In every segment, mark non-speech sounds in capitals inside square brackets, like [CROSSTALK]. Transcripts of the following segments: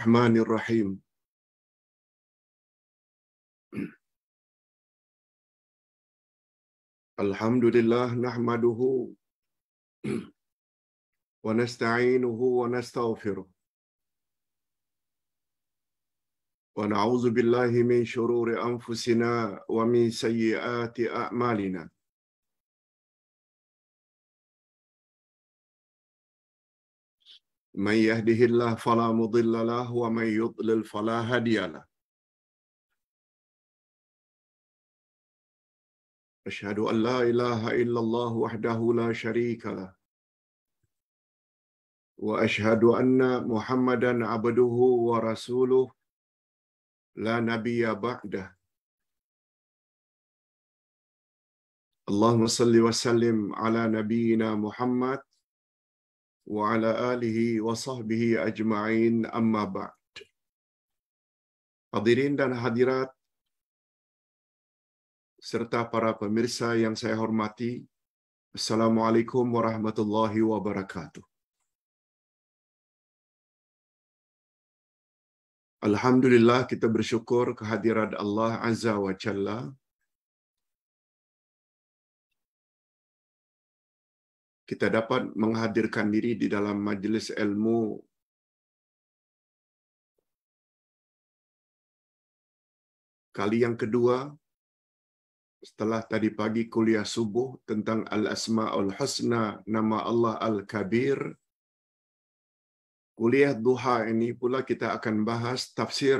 الرحمن الرحيم الحمد لله نحمده ونستعينه ونستغفره ونعوذ بالله من شرور انفسنا ومن سيئات اعمالنا من يهده الله فلا مضل له ومن يضلل فلا هادي له أشهد أن لا إله إلا الله وحده لا شريك له وأشهد أن محمدا عبده ورسوله لا نبي بعده اللهم صل وسلم على نبينا محمد wa ala alihi wa sahbihi ajma'in amma ba'd. Hadirin dan hadirat, serta para pemirsa yang saya hormati, Assalamualaikum warahmatullahi wabarakatuh. Alhamdulillah kita bersyukur kehadiran Allah Azza wa Jalla kita dapat menghadirkan diri di dalam majelis ilmu Kali yang kedua, setelah tadi pagi kuliah subuh tentang Al-Asma'ul Husna, nama Allah Al-Kabir, kuliah duha ini pula kita akan bahas tafsir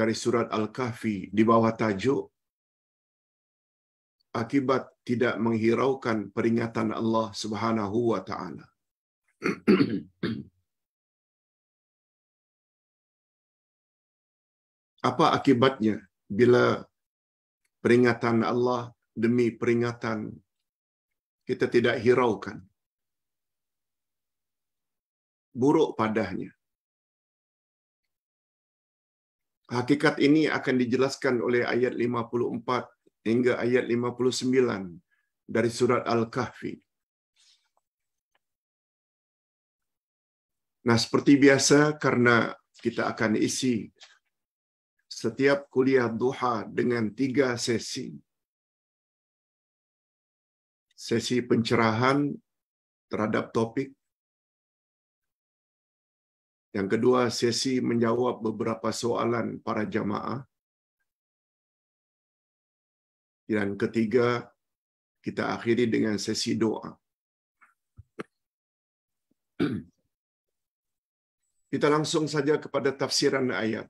dari surat Al-Kahfi di bawah tajuk akibat tidak menghiraukan peringatan Allah Subhanahu wa taala. [CLEARS THROAT] Apa akibatnya bila peringatan Allah demi peringatan kita tidak hiraukan? Buruk padahnya. Hakikat ini akan dijelaskan oleh ayat 54 hingga ayat 59 dari surat Al-Kahfi. Nah, seperti biasa karena kita akan isi setiap kuliah duha dengan tiga sesi. Sesi pencerahan terhadap topik. Yang kedua, sesi menjawab beberapa soalan para jamaah. Dan ketiga, kita akhiri dengan sesi doa. [CLEARS THROAT] Kita langsung saja kepada tafsiran ayat.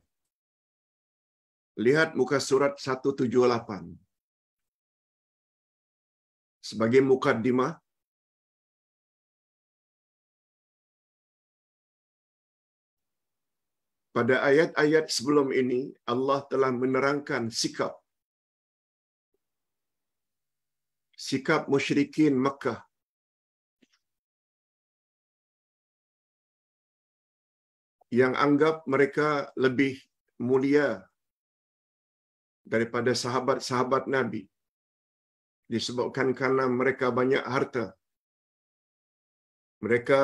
Lihat muka surat 178. Sebagai mukaddimah, pada ayat-ayat sebelum ini, Allah telah menerangkan sikap sikap musyrikin Mekah yang anggap mereka lebih mulia daripada sahabat-sahabat Nabi disebabkan kerana mereka banyak harta. Mereka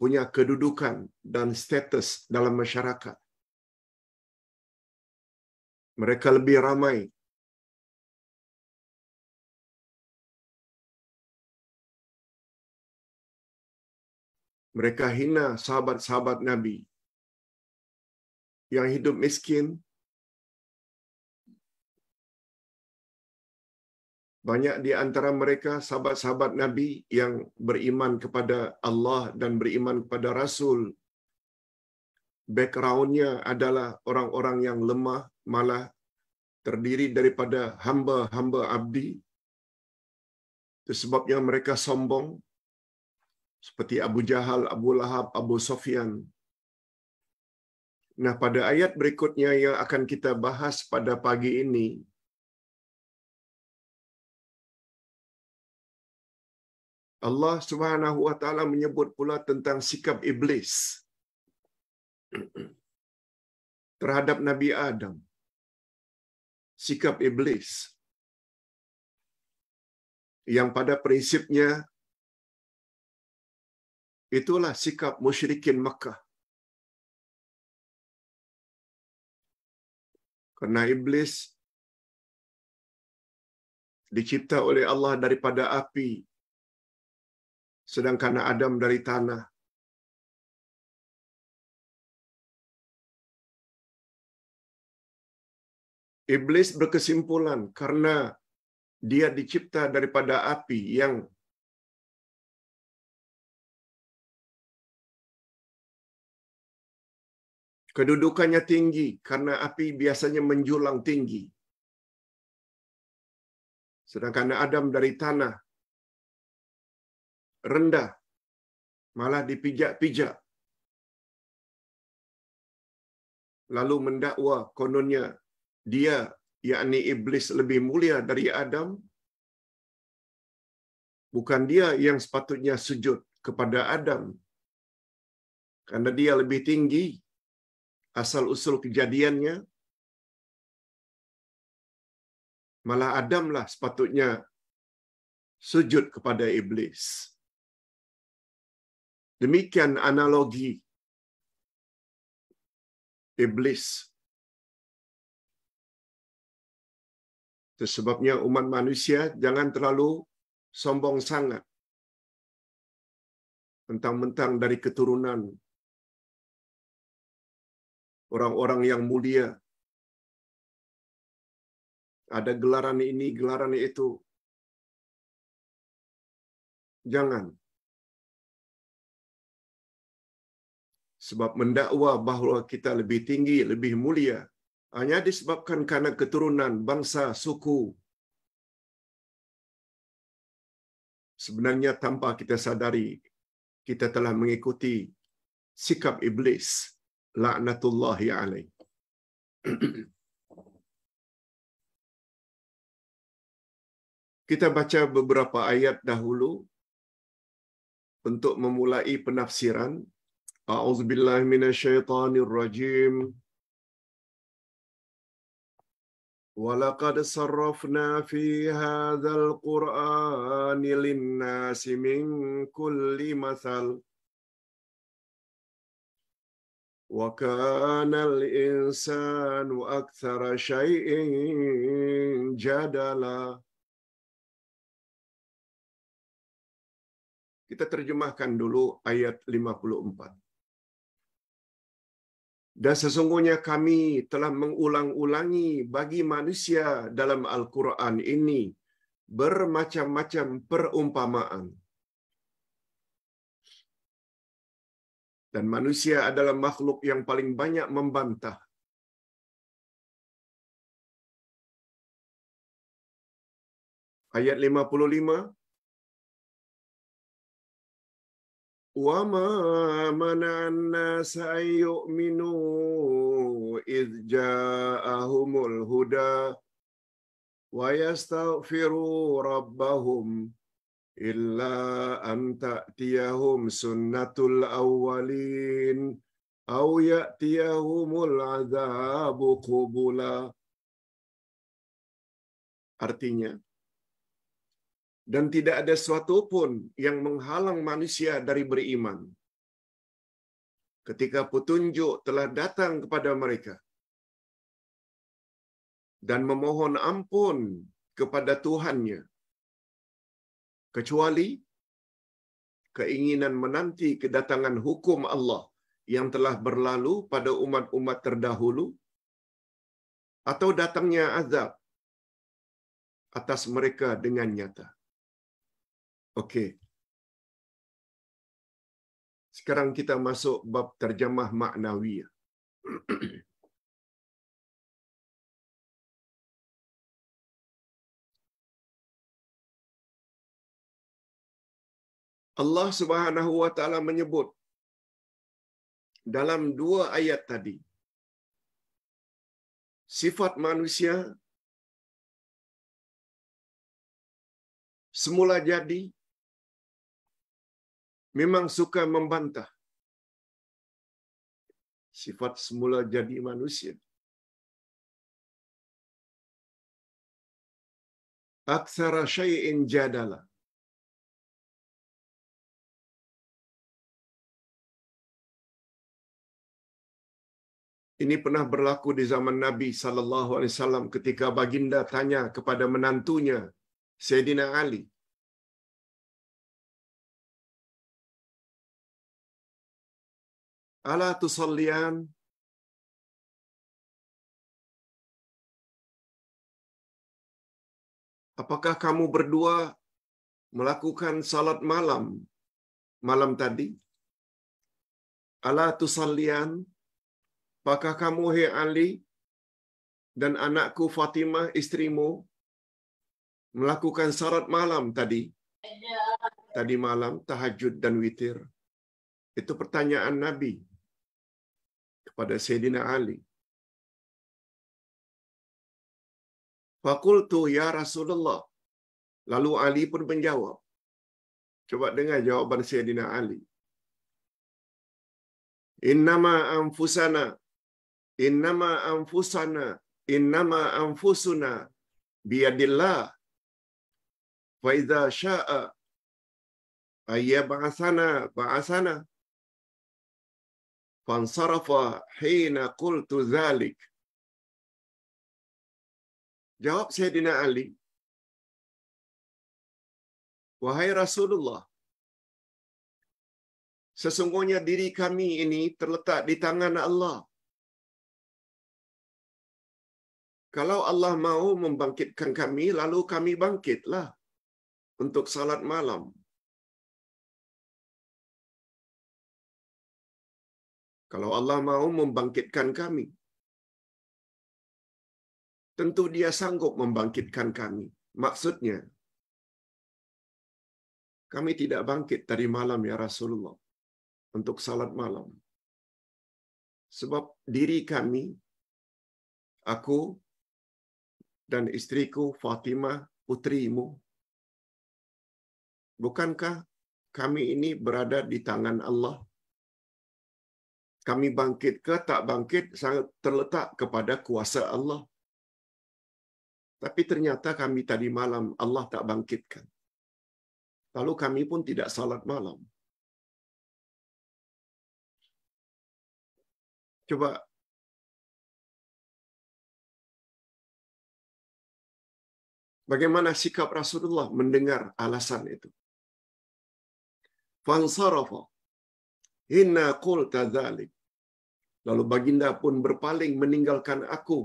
punya kedudukan dan status dalam masyarakat. Mereka lebih ramai Mereka hina sahabat-sahabat Nabi yang hidup miskin. Banyak di antara mereka sahabat-sahabat Nabi yang beriman kepada Allah dan beriman kepada Rasul. Backgroundnya adalah orang-orang yang lemah, malah terdiri daripada hamba-hamba abdi. Itu sebabnya mereka sombong, seperti Abu Jahal, Abu Lahab, Abu Sofyan. Nah, pada ayat berikutnya yang akan kita bahas pada pagi ini, Allah Subhanahu wa taala menyebut pula tentang sikap iblis [CLEARS THROAT] terhadap Nabi Adam. Sikap iblis yang pada prinsipnya Itulah sikap musyrikin Mekah. Karena iblis dicipta oleh Allah daripada api, sedangkan Adam dari tanah. Iblis berkesimpulan karena dia dicipta daripada api yang Kedudukannya tinggi karena api biasanya menjulang tinggi. Sedangkan Adam dari tanah rendah malah dipijak-pijak. Lalu mendakwa kononnya dia yakni iblis lebih mulia dari Adam. Bukan dia yang sepatutnya sujud kepada Adam. Karena dia lebih tinggi asal-usul kejadiannya. Malah Adamlah sepatutnya sujud kepada iblis. Demikian analogi iblis. Sebabnya umat manusia jangan terlalu sombong sangat. Mentang-mentang dari keturunan orang-orang yang mulia. Ada gelaran ini, gelaran itu. Jangan. Sebab mendakwa bahwa kita lebih tinggi, lebih mulia, hanya disebabkan karena keturunan, bangsa, suku. Sebenarnya tanpa kita sadari, kita telah mengikuti sikap iblis laknatullahi alaih. [CLEARS THROAT] Kita baca beberapa ayat dahulu untuk memulai penafsiran. A'udzubillah minasyaitonirrajim. ولقد صرفنا في هذا القرآن للناس من كل مثل وكان الإنسان أكثر شيء جدلا Kita terjemahkan dulu ayat 54. Dan sesungguhnya kami telah mengulang-ulangi bagi manusia dalam Al-Quran ini bermacam-macam perumpamaan Dan manusia adalah makhluk yang paling banyak membantah ayat 55 wama mana'annas ayyuminu idh ja'ahumul huda wa yastaghfiru rabbahum illa an ta'tiyahum sunnatul awwalin aw ya'tiyahumul azabu qubula artinya dan tidak ada suatu pun yang menghalang manusia dari beriman ketika petunjuk telah datang kepada mereka dan memohon ampun kepada Tuhannya kecuali keinginan menanti kedatangan hukum Allah yang telah berlalu pada umat-umat terdahulu atau datangnya azab atas mereka dengan nyata. Okey. Sekarang kita masuk bab terjemah maknawiyah. [CLEARS THROAT] Allah Subhanahu wa taala menyebut dalam dua ayat tadi sifat manusia semula jadi memang suka membantah sifat semula jadi manusia. Aksara syai'in jadalah Ini pernah berlaku di zaman Nabi sallallahu alaihi wasallam ketika baginda tanya kepada menantunya Sayyidina Ali. Ala tusallian Apakah kamu berdua melakukan salat malam malam tadi? Ala tusallian Apakah kamu, hei Ali, dan anakku Fatimah, istrimu, melakukan syarat malam tadi? Tadi malam, tahajud dan witir. Itu pertanyaan Nabi kepada Sayyidina Ali. Fakultu ya Rasulullah. Lalu Ali pun menjawab. Coba dengar jawaban Sayyidina Ali. Innama anfusana Innama anfusana, innama anfusuna biadillah wa idza syaa ayya ba'asana ba'asana. Fansarafa hina qultu dzalik. Jawab Sayyidina Ali, Wahai Rasulullah, sesungguhnya diri kami ini terletak di tangan Allah. Kalau Allah mau membangkitkan kami, lalu kami bangkitlah untuk salat malam. Kalau Allah mau membangkitkan kami, tentu Dia sanggup membangkitkan kami. Maksudnya, kami tidak bangkit dari malam ya Rasulullah untuk salat malam. Sebab diri kami, aku, dan istriku Fatimah, putrimu. Bukankah kami ini berada di tangan Allah? Kami bangkit ke tak bangkit sangat terletak kepada kuasa Allah. Tapi ternyata kami tadi malam Allah tak bangkitkan. Lalu kami pun tidak salat malam. Coba Bagaimana sikap Rasulullah mendengar alasan itu? Fansarafa. Inna qulta dhalik. Lalu baginda pun berpaling meninggalkan aku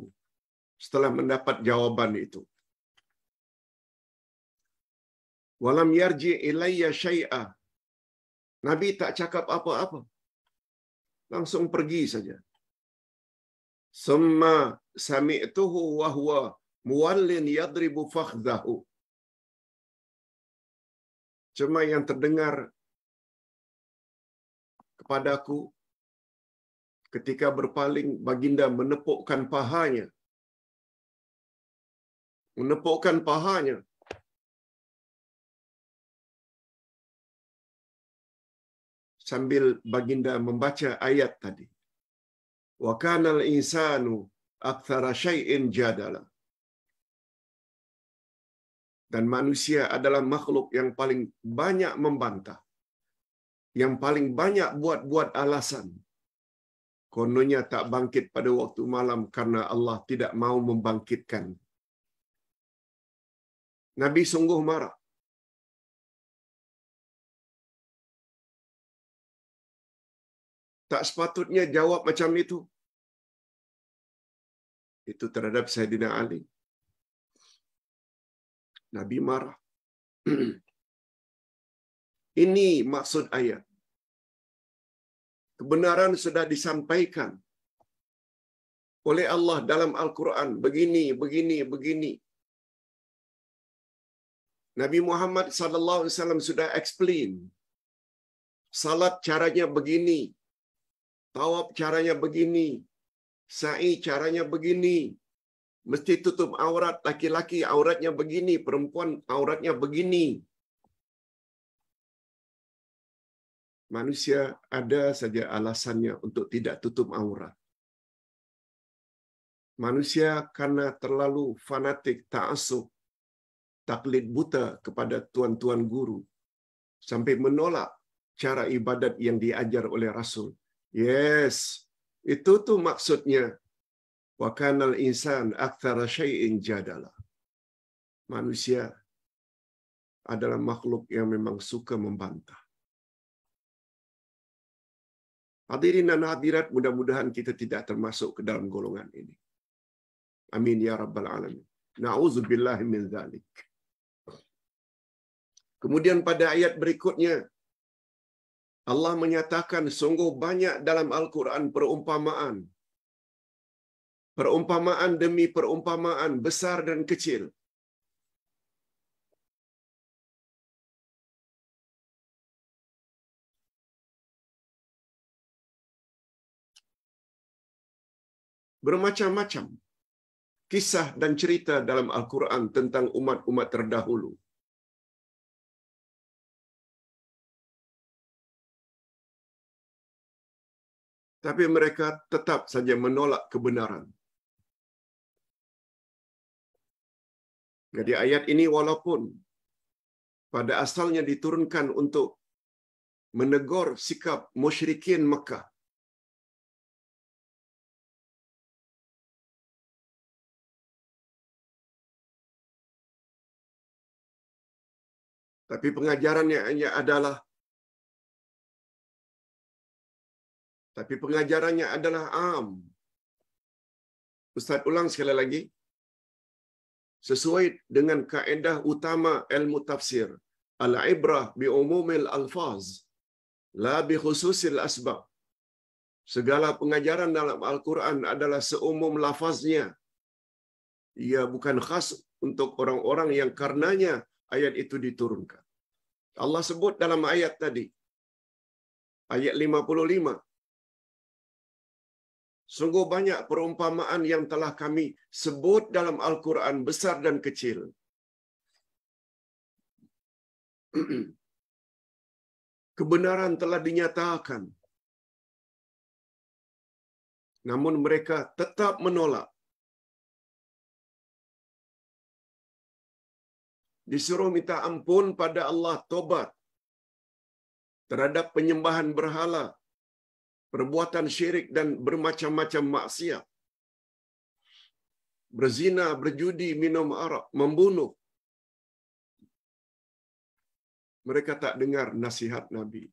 setelah mendapat jawaban itu. Walam yarji ilayya syai'a. Nabi tak cakap apa-apa. Langsung pergi saja. Summa sami'tuhu wa huwa Muwallin yadribu fakhdahu. Cuma yang terdengar kepadaku ketika berpaling baginda menepukkan pahanya. Menepukkan pahanya. Sambil baginda membaca ayat tadi. Wa kanal insanu akthara syai'in jadalah. Dan manusia adalah makhluk yang paling banyak membantah. Yang paling banyak buat-buat alasan. Kononnya tak bangkit pada waktu malam karena Allah tidak mau membangkitkan. Nabi sungguh marah. Tak sepatutnya jawab macam itu. Itu terhadap Sayyidina Ali. Nabi marah. [CLEARS THROAT] Ini maksud ayat. Kebenaran sudah disampaikan oleh Allah dalam Al-Quran. Begini, begini, begini. Nabi Muhammad saw sudah explain. Salat caranya begini. Tawaf caranya begini. Sa'i caranya begini mesti tutup aurat. Laki-laki auratnya begini, perempuan auratnya begini. Manusia ada saja alasannya untuk tidak tutup aurat. Manusia karena terlalu fanatik, ta'asub, taklid buta kepada tuan-tuan guru, sampai menolak cara ibadat yang diajar oleh Rasul. Yes, itu tuh maksudnya Wa kanal insan aktsara syai'in jadala. Manusia adalah makhluk yang memang suka membantah. Hadirin dan hadirat, mudah-mudahan kita tidak termasuk ke dalam golongan ini. Amin ya rabbal alamin. Nauzubillah min dzalik. Kemudian pada ayat berikutnya Allah menyatakan sungguh banyak dalam Al-Quran perumpamaan Perumpamaan demi perumpamaan besar dan kecil. Bermacam-macam kisah dan cerita dalam Al-Quran tentang umat-umat terdahulu. tapi mereka tetap saja menolak kebenaran. Jadi ayat ini walaupun pada asalnya diturunkan untuk menegur sikap musyrikin Mekah. Tapi pengajarannya hanya adalah tapi pengajarannya adalah am. Ustaz ulang sekali lagi, sesuai dengan kaedah utama ilmu tafsir al-ibrah bi umumil alfaz la bi khususil asbab segala pengajaran dalam Al-Quran adalah seumum lafaznya ia bukan khas untuk orang-orang yang karenanya ayat itu diturunkan Allah sebut dalam ayat tadi ayat 55 Sungguh banyak perumpamaan yang telah kami sebut dalam Al-Quran besar dan kecil. [CLEARS THROAT] Kebenaran telah dinyatakan. Namun mereka tetap menolak. Disuruh minta ampun pada Allah tobat terhadap penyembahan berhala perbuatan syirik dan bermacam-macam maksiat. Berzina, berjudi, minum arak, membunuh. Mereka tak dengar nasihat Nabi.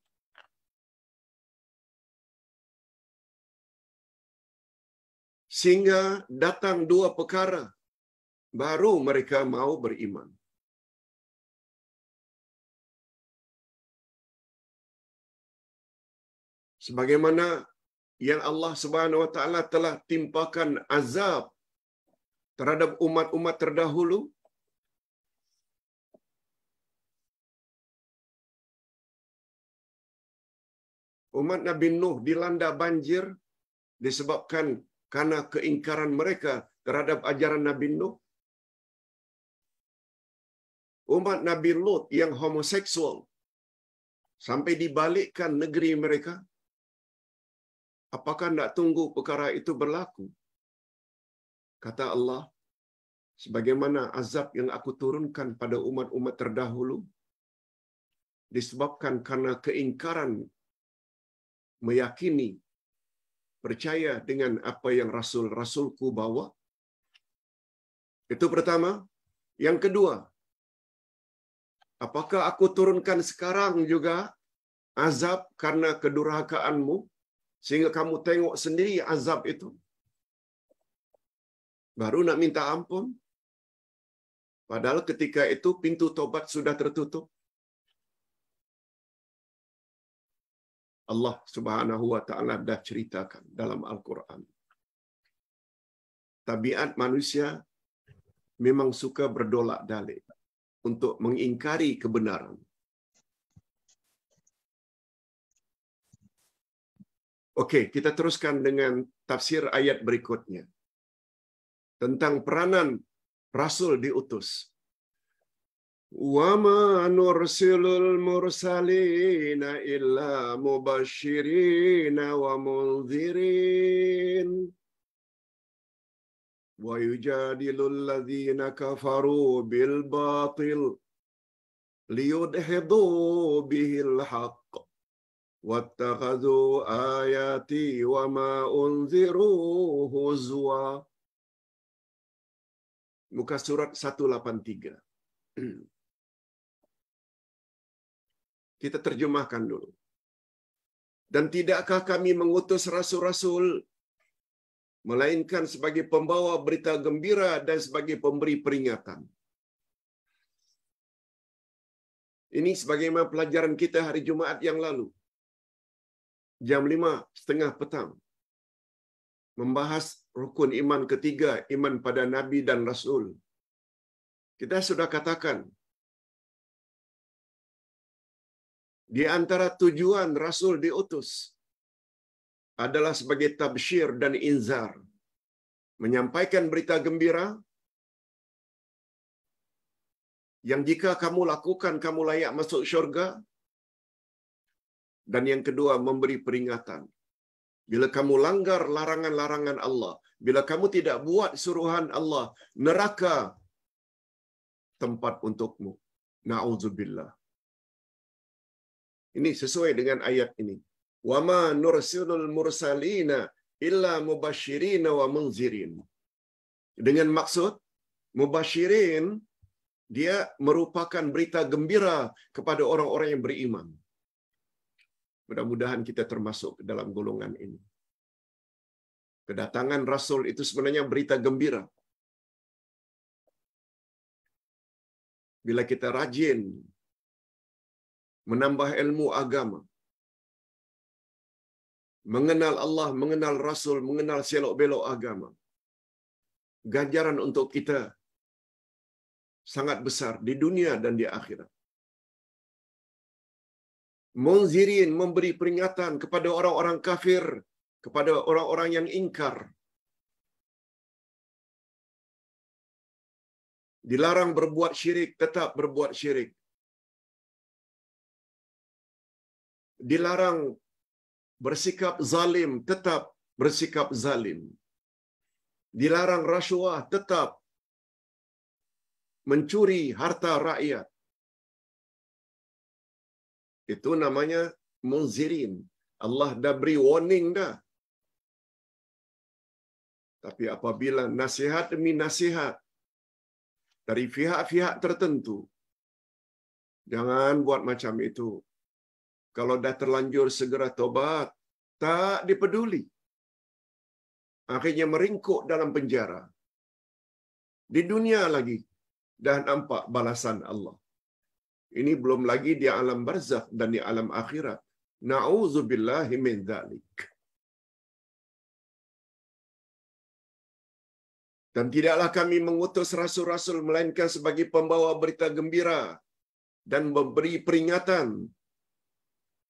Sehingga datang dua perkara. Baru mereka mau beriman. sebagaimana yang Allah Subhanahu wa taala telah timpakan azab terhadap umat-umat terdahulu umat Nabi Nuh dilanda banjir disebabkan karena keingkaran mereka terhadap ajaran Nabi Nuh umat Nabi Lut yang homoseksual sampai dibalikkan negeri mereka Apakah nak tunggu perkara itu berlaku? Kata Allah, sebagaimana azab yang aku turunkan pada umat-umat terdahulu, disebabkan karena keingkaran meyakini, percaya dengan apa yang Rasul-Rasulku bawa. Itu pertama. Yang kedua, apakah aku turunkan sekarang juga azab karena kedurhakaanmu? sehingga kamu tengok sendiri azab itu. Baru nak minta ampun. Padahal ketika itu pintu tobat sudah tertutup. Allah Subhanahu wa taala dah ceritakan dalam Al-Qur'an. Tabiat manusia memang suka berdolak-dalik untuk mengingkari kebenaran. Oke, kita teruskan dengan tafsir ayat berikutnya. Tentang peranan rasul diutus. Wa ma nursilul mursalina illa mubashirina wa munzirin. Wa yujadilul ladzina kafaru bil batil liyudhidu bihil haqq واتخذوا آياتي وما أنذروا هزوا Muka surat 183. [CLEARS THROAT] Kita terjemahkan dulu. Dan tidakkah kami mengutus rasul-rasul melainkan sebagai pembawa berita gembira dan sebagai pemberi peringatan. Ini sebagaimana pelajaran kita hari Jumaat yang lalu jam lima setengah petang membahas rukun iman ketiga, iman pada Nabi dan Rasul. Kita sudah katakan, di antara tujuan Rasul diutus adalah sebagai tabshir dan inzar. Menyampaikan berita gembira yang jika kamu lakukan, kamu layak masuk syurga, dan yang kedua, memberi peringatan. Bila kamu langgar larangan-larangan Allah, bila kamu tidak buat suruhan Allah, neraka tempat untukmu. Na'udzubillah. Ini sesuai dengan ayat ini. Wama nursilul mursalina illa mubashirina wa munzirin. Dengan maksud, mubashirin, dia merupakan berita gembira kepada orang-orang yang beriman. Mudah-mudahan kita termasuk dalam golongan ini. Kedatangan Rasul itu sebenarnya berita gembira. Bila kita rajin menambah ilmu agama, mengenal Allah, mengenal Rasul, mengenal selok-belok agama, ganjaran untuk kita sangat besar di dunia dan di akhirat. munzirin memberi peringatan kepada orang-orang kafir kepada orang-orang yang ingkar dilarang berbuat syirik tetap berbuat syirik dilarang bersikap zalim tetap bersikap zalim dilarang rasuah tetap mencuri harta rakyat Itu namanya munzirin. Allah dah beri warning dah. Tapi apabila nasihat demi nasihat dari pihak-pihak tertentu, jangan buat macam itu. Kalau dah terlanjur segera tobat, tak dipeduli. Akhirnya meringkuk dalam penjara. Di dunia lagi dah nampak balasan Allah. ini belum lagi di alam barzakh dan di alam akhirat. Na'udzubillahi min dzalik. Dan tidaklah kami mengutus rasul-rasul melainkan sebagai pembawa berita gembira dan memberi peringatan.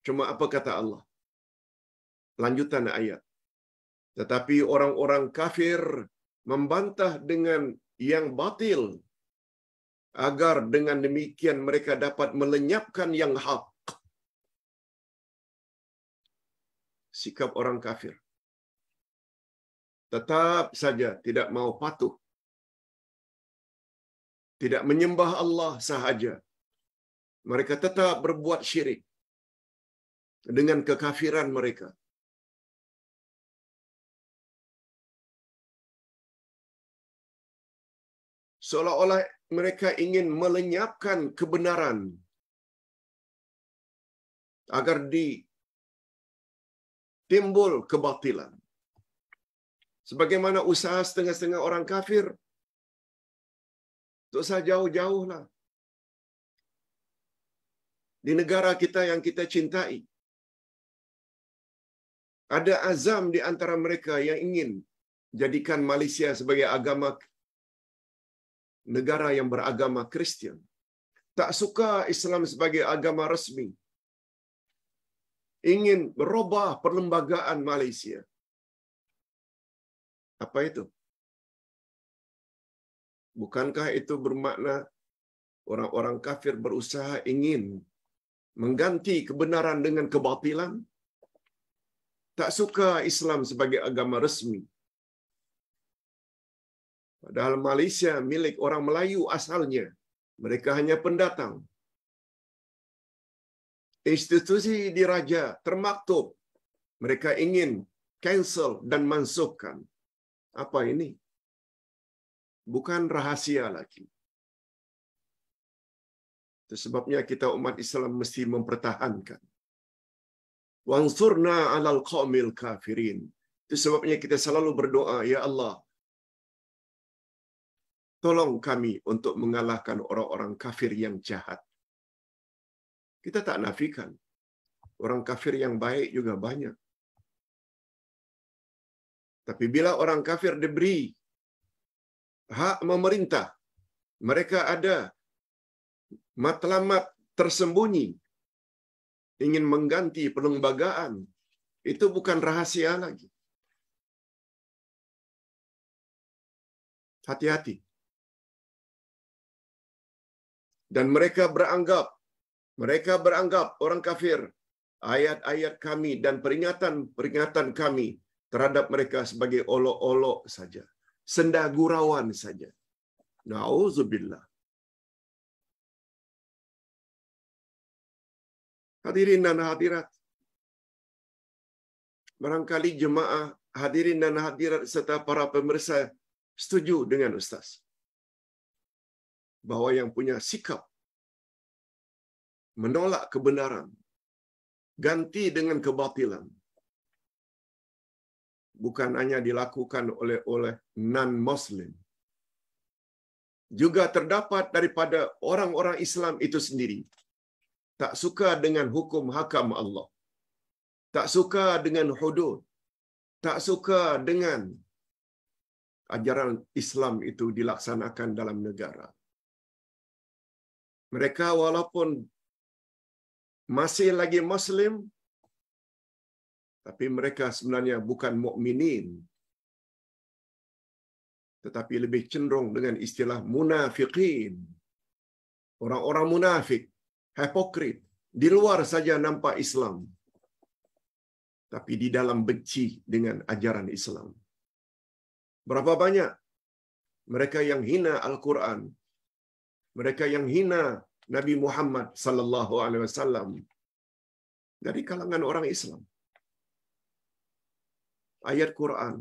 Cuma apa kata Allah? Lanjutan ayat. Tetapi orang-orang kafir membantah dengan yang batil agar dengan demikian mereka dapat melenyapkan yang hak. Sikap orang kafir. Tetap saja tidak mau patuh. Tidak menyembah Allah sahaja. Mereka tetap berbuat syirik dengan kekafiran mereka. Seolah-olah mereka ingin melenyapkan kebenaran agar di timbul kebatilan. Sebagaimana usaha setengah-setengah orang kafir untuk saya jauh jauhlah di negara kita yang kita cintai. Ada azam di antara mereka yang ingin jadikan Malaysia sebagai agama negara yang beragama Kristen tak suka Islam sebagai agama resmi ingin berubah perlembagaan Malaysia apa itu bukankah itu bermakna orang-orang kafir berusaha ingin mengganti kebenaran dengan kebatilan tak suka Islam sebagai agama resmi Padahal Malaysia milik orang Melayu asalnya. Mereka hanya pendatang. Institusi diraja termaktub. Mereka ingin cancel dan mansuhkan. Apa ini? Bukan rahasia lagi. Itu sebabnya kita umat Islam mesti mempertahankan. Wansurna alal qawmil kafirin. Itu sebabnya kita selalu berdoa, Ya Allah, Tolong kami untuk mengalahkan orang-orang kafir yang jahat. Kita tak nafikan. Orang kafir yang baik juga banyak. Tapi bila orang kafir diberi hak memerintah, mereka ada matlamat tersembunyi ingin mengganti perlembagaan. Itu bukan rahasia lagi. Hati-hati. Dan mereka beranggap, mereka beranggap orang kafir ayat-ayat kami dan peringatan-peringatan kami terhadap mereka sebagai olok-olok saja, senda gurauan saja. Nauzubillah. Hadirin dan hadirat, barangkali jemaah hadirin dan hadirat serta para pemirsa setuju dengan Ustaz. bahawa yang punya sikap menolak kebenaran ganti dengan kebatilan bukan hanya dilakukan oleh oleh non muslim juga terdapat daripada orang-orang Islam itu sendiri tak suka dengan hukum hakam Allah tak suka dengan hudud tak suka dengan ajaran Islam itu dilaksanakan dalam negara Mereka walaupun masih lagi Muslim, tapi mereka sebenarnya bukan mukminin, tetapi lebih cenderung dengan istilah munafiqin. Orang-orang munafik, hipokrit, di luar saja nampak Islam, tapi di dalam benci dengan ajaran Islam. Berapa banyak mereka yang hina Al-Quran, mereka yang hina Nabi Muhammad sallallahu alaihi wasallam dari kalangan orang Islam. Ayat Quran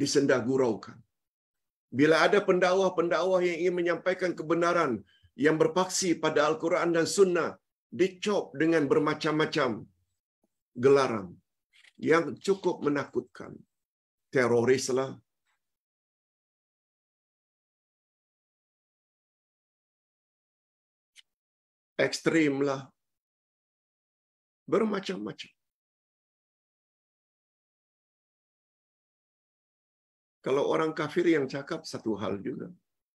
disenda Bila ada pendakwah-pendakwah yang ingin menyampaikan kebenaran yang berpaksi pada Al-Quran dan Sunnah, dicop dengan bermacam-macam gelaran yang cukup menakutkan. terorislah. ekstrim lah, bermacam-macam. Kalau orang kafir yang cakap satu hal juga.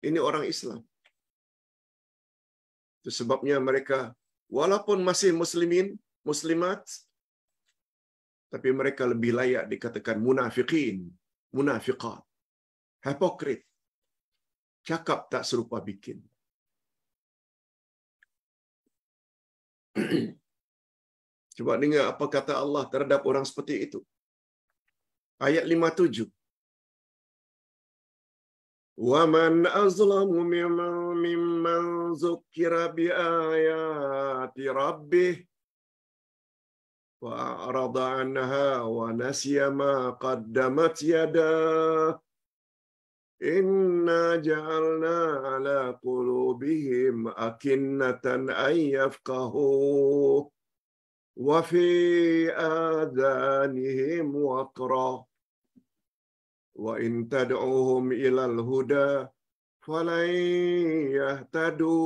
Ini orang Islam. Itu sebabnya mereka walaupun masih muslimin, muslimat, tapi mereka lebih layak dikatakan munafikin, munafiqat, hipokrit. Cakap tak serupa bikin. [CLEARS THROAT] Coba dengar apa kata Allah terhadap orang seperti itu. Ayat 57. وَمَنْ أَظْلَمُ مِمَّنْ ذُكِّرَ بِآيَاتِ رَبِّهِ فأعرض عَنْهَا وَنَسِيَ مَا قَدَّمَتْ يَدَاهِ Inna ja'alna ala qulubihim akinnatan ayyafqahu wa fi adanihim waqra wa in tad'uhum ilal huda falan yahtadu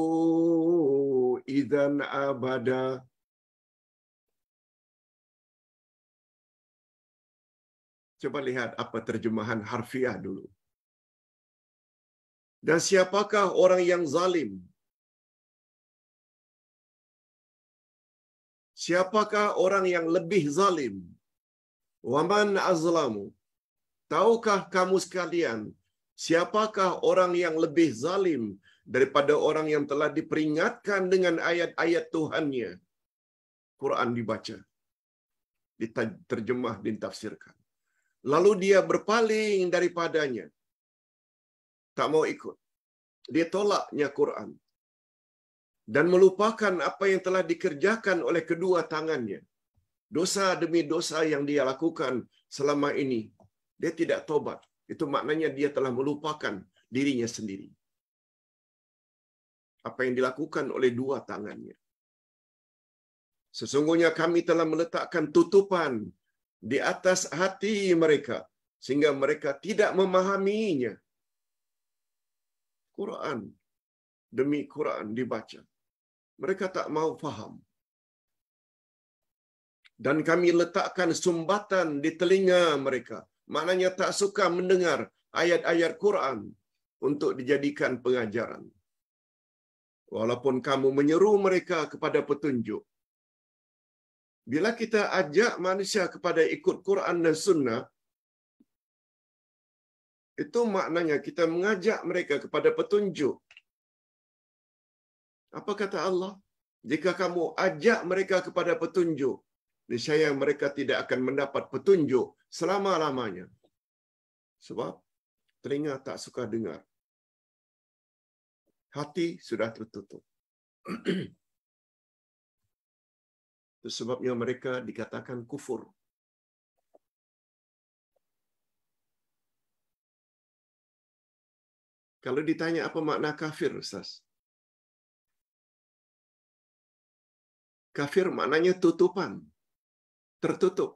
idzan abada Coba lihat apa terjemahan harfiah dulu. Dan siapakah orang yang zalim? Siapakah orang yang lebih zalim? Waman azlamu. Tahukah kamu sekalian, siapakah orang yang lebih zalim daripada orang yang telah diperingatkan dengan ayat-ayat Tuhannya? Quran dibaca, diterjemah, ditafsirkan. Lalu dia berpaling daripadanya tak mau ikut. Dia tolaknya Quran dan melupakan apa yang telah dikerjakan oleh kedua tangannya. Dosa demi dosa yang dia lakukan selama ini. Dia tidak tobat. Itu maknanya dia telah melupakan dirinya sendiri. Apa yang dilakukan oleh dua tangannya. Sesungguhnya kami telah meletakkan tutupan di atas hati mereka sehingga mereka tidak memahaminya Quran demi Quran dibaca. Mereka tak mau faham. Dan kami letakkan sumbatan di telinga mereka. Maknanya tak suka mendengar ayat-ayat Quran untuk dijadikan pengajaran. Walaupun kamu menyeru mereka kepada petunjuk. Bila kita ajak manusia kepada ikut Quran dan Sunnah, Itu maknanya kita mengajak mereka kepada petunjuk. Apa kata Allah? Jika kamu ajak mereka kepada petunjuk, niscaya mereka tidak akan mendapat petunjuk selama-lamanya. Sebab telinga tak suka dengar. Hati sudah tertutup. [CLEARS THROAT] Itu sebabnya mereka dikatakan kufur. Kalau ditanya apa makna kafir, Ustaz? Kafir maknanya tutupan, tertutup.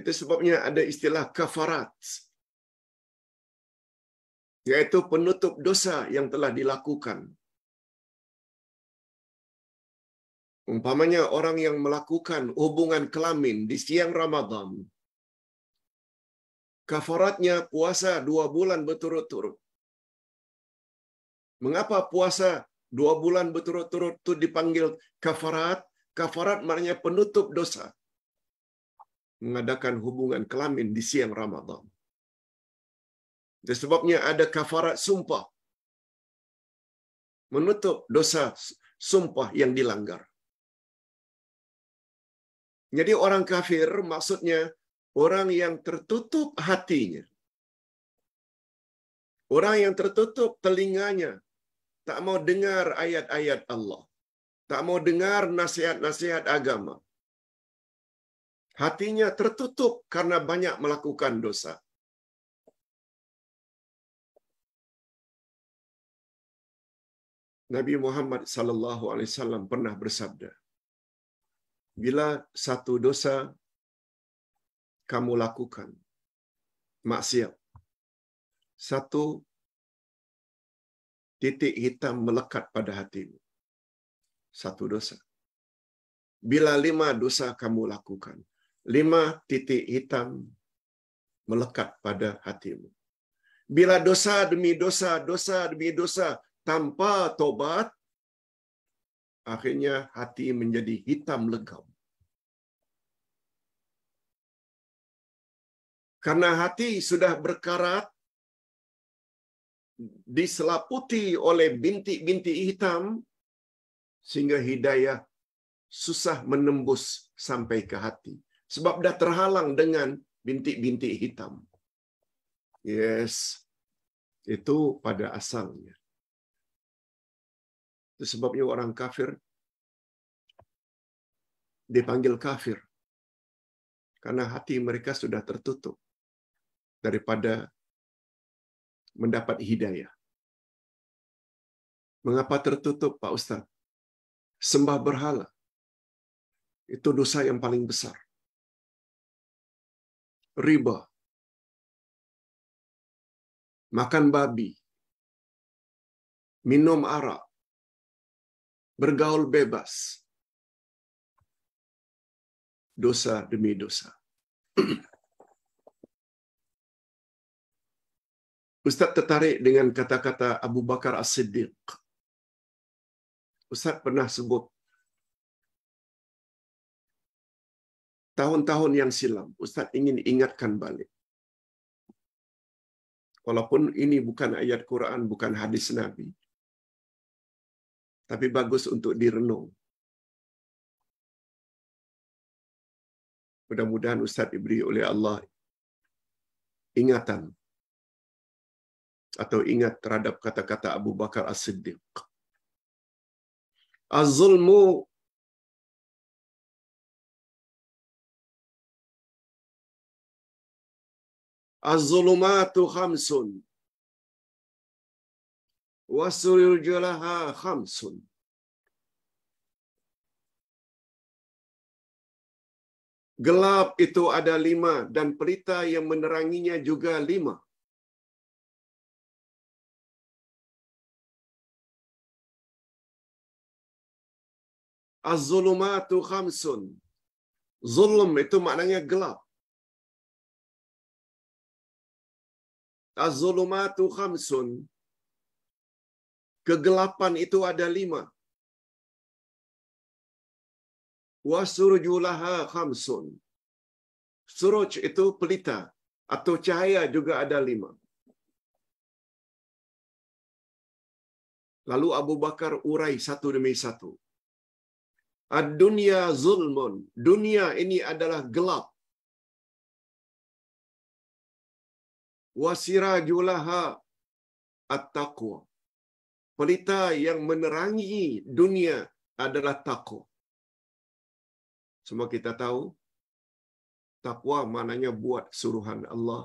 Itu sebabnya ada istilah kafarat, yaitu penutup dosa yang telah dilakukan. Umpamanya orang yang melakukan hubungan kelamin di siang Ramadan, kafaratnya puasa dua bulan berturut-turut. Mengapa puasa dua bulan berturut-turut itu dipanggil kafarat? Kafarat maknanya penutup dosa. Mengadakan hubungan kelamin di siang Ramadan. Sebabnya ada kafarat sumpah. Menutup dosa sumpah yang dilanggar. Jadi orang kafir maksudnya orang yang tertutup hatinya, orang yang tertutup telinganya, tak mau dengar ayat-ayat Allah, tak mau dengar nasihat-nasihat agama. Hatinya tertutup karena banyak melakukan dosa. Nabi Muhammad sallallahu alaihi wasallam pernah bersabda, bila satu dosa kamu lakukan maksiat. Satu titik hitam melekat pada hatimu. Satu dosa. Bila lima dosa kamu lakukan, lima titik hitam melekat pada hatimu. Bila dosa demi dosa, dosa demi dosa tanpa tobat, akhirnya hati menjadi hitam legam. Karena hati sudah berkarat, diselaputi oleh bintik-bintik hitam, sehingga hidayah susah menembus sampai ke hati. Sebab dah terhalang dengan bintik-bintik hitam. Yes, itu pada asalnya. Itu sebabnya orang kafir dipanggil kafir. Karena hati mereka sudah tertutup daripada mendapat hidayah. Mengapa tertutup, Pak Ustaz? Sembah berhala. Itu dosa yang paling besar. Riba. Makan babi. Minum arak. Bergaul bebas. Dosa demi dosa. [CLEARS THROAT] Ustaz tertarik dengan kata-kata Abu Bakar As-Siddiq. Ustaz pernah sebut tahun-tahun yang silam, Ustaz ingin ingatkan balik. Walaupun ini bukan ayat Quran, bukan hadis Nabi. Tapi bagus untuk direnung. Mudah-mudahan Ustaz diberi oleh Allah ingatan atau ingat terhadap kata-kata Abu Bakar As-Siddiq. Az-zulmu Az-zulumatu khamsun jalaha khamsun Gelap itu ada lima dan pelita yang meneranginya juga lima. Az-zulumatu khamsun. Zulm itu maknanya gelap. Az-zulumatu khamsun. Kegelapan itu ada lima. Wasurjulaha khamsun. Suruj itu pelita atau cahaya juga ada lima. Lalu Abu Bakar urai satu demi satu. Ad-dunya zulmun. Dunia ini adalah gelap. Wasirajulaha at-taqwa. Pelita yang menerangi dunia adalah takwa. Semua kita tahu, takwa maknanya buat suruhan Allah,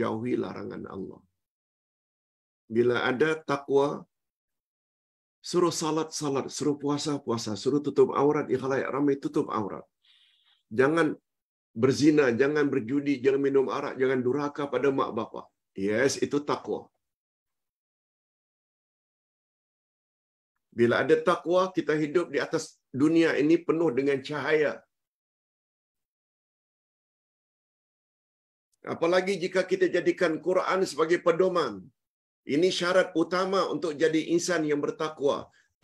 jauhi larangan Allah. Bila ada takwa, Suruh salat, salat. Suruh puasa, puasa. Suruh tutup aurat, ikhlaq ramai, tutup aurat. Jangan berzina, jangan berjudi, jangan minum arak, jangan durhaka pada mak bapak. Yes, itu takwa. Bila ada takwa, kita hidup di atas dunia ini penuh dengan cahaya. Apalagi jika kita jadikan Quran sebagai pedoman. Ini syarat utama untuk jadi insan yang bertakwa.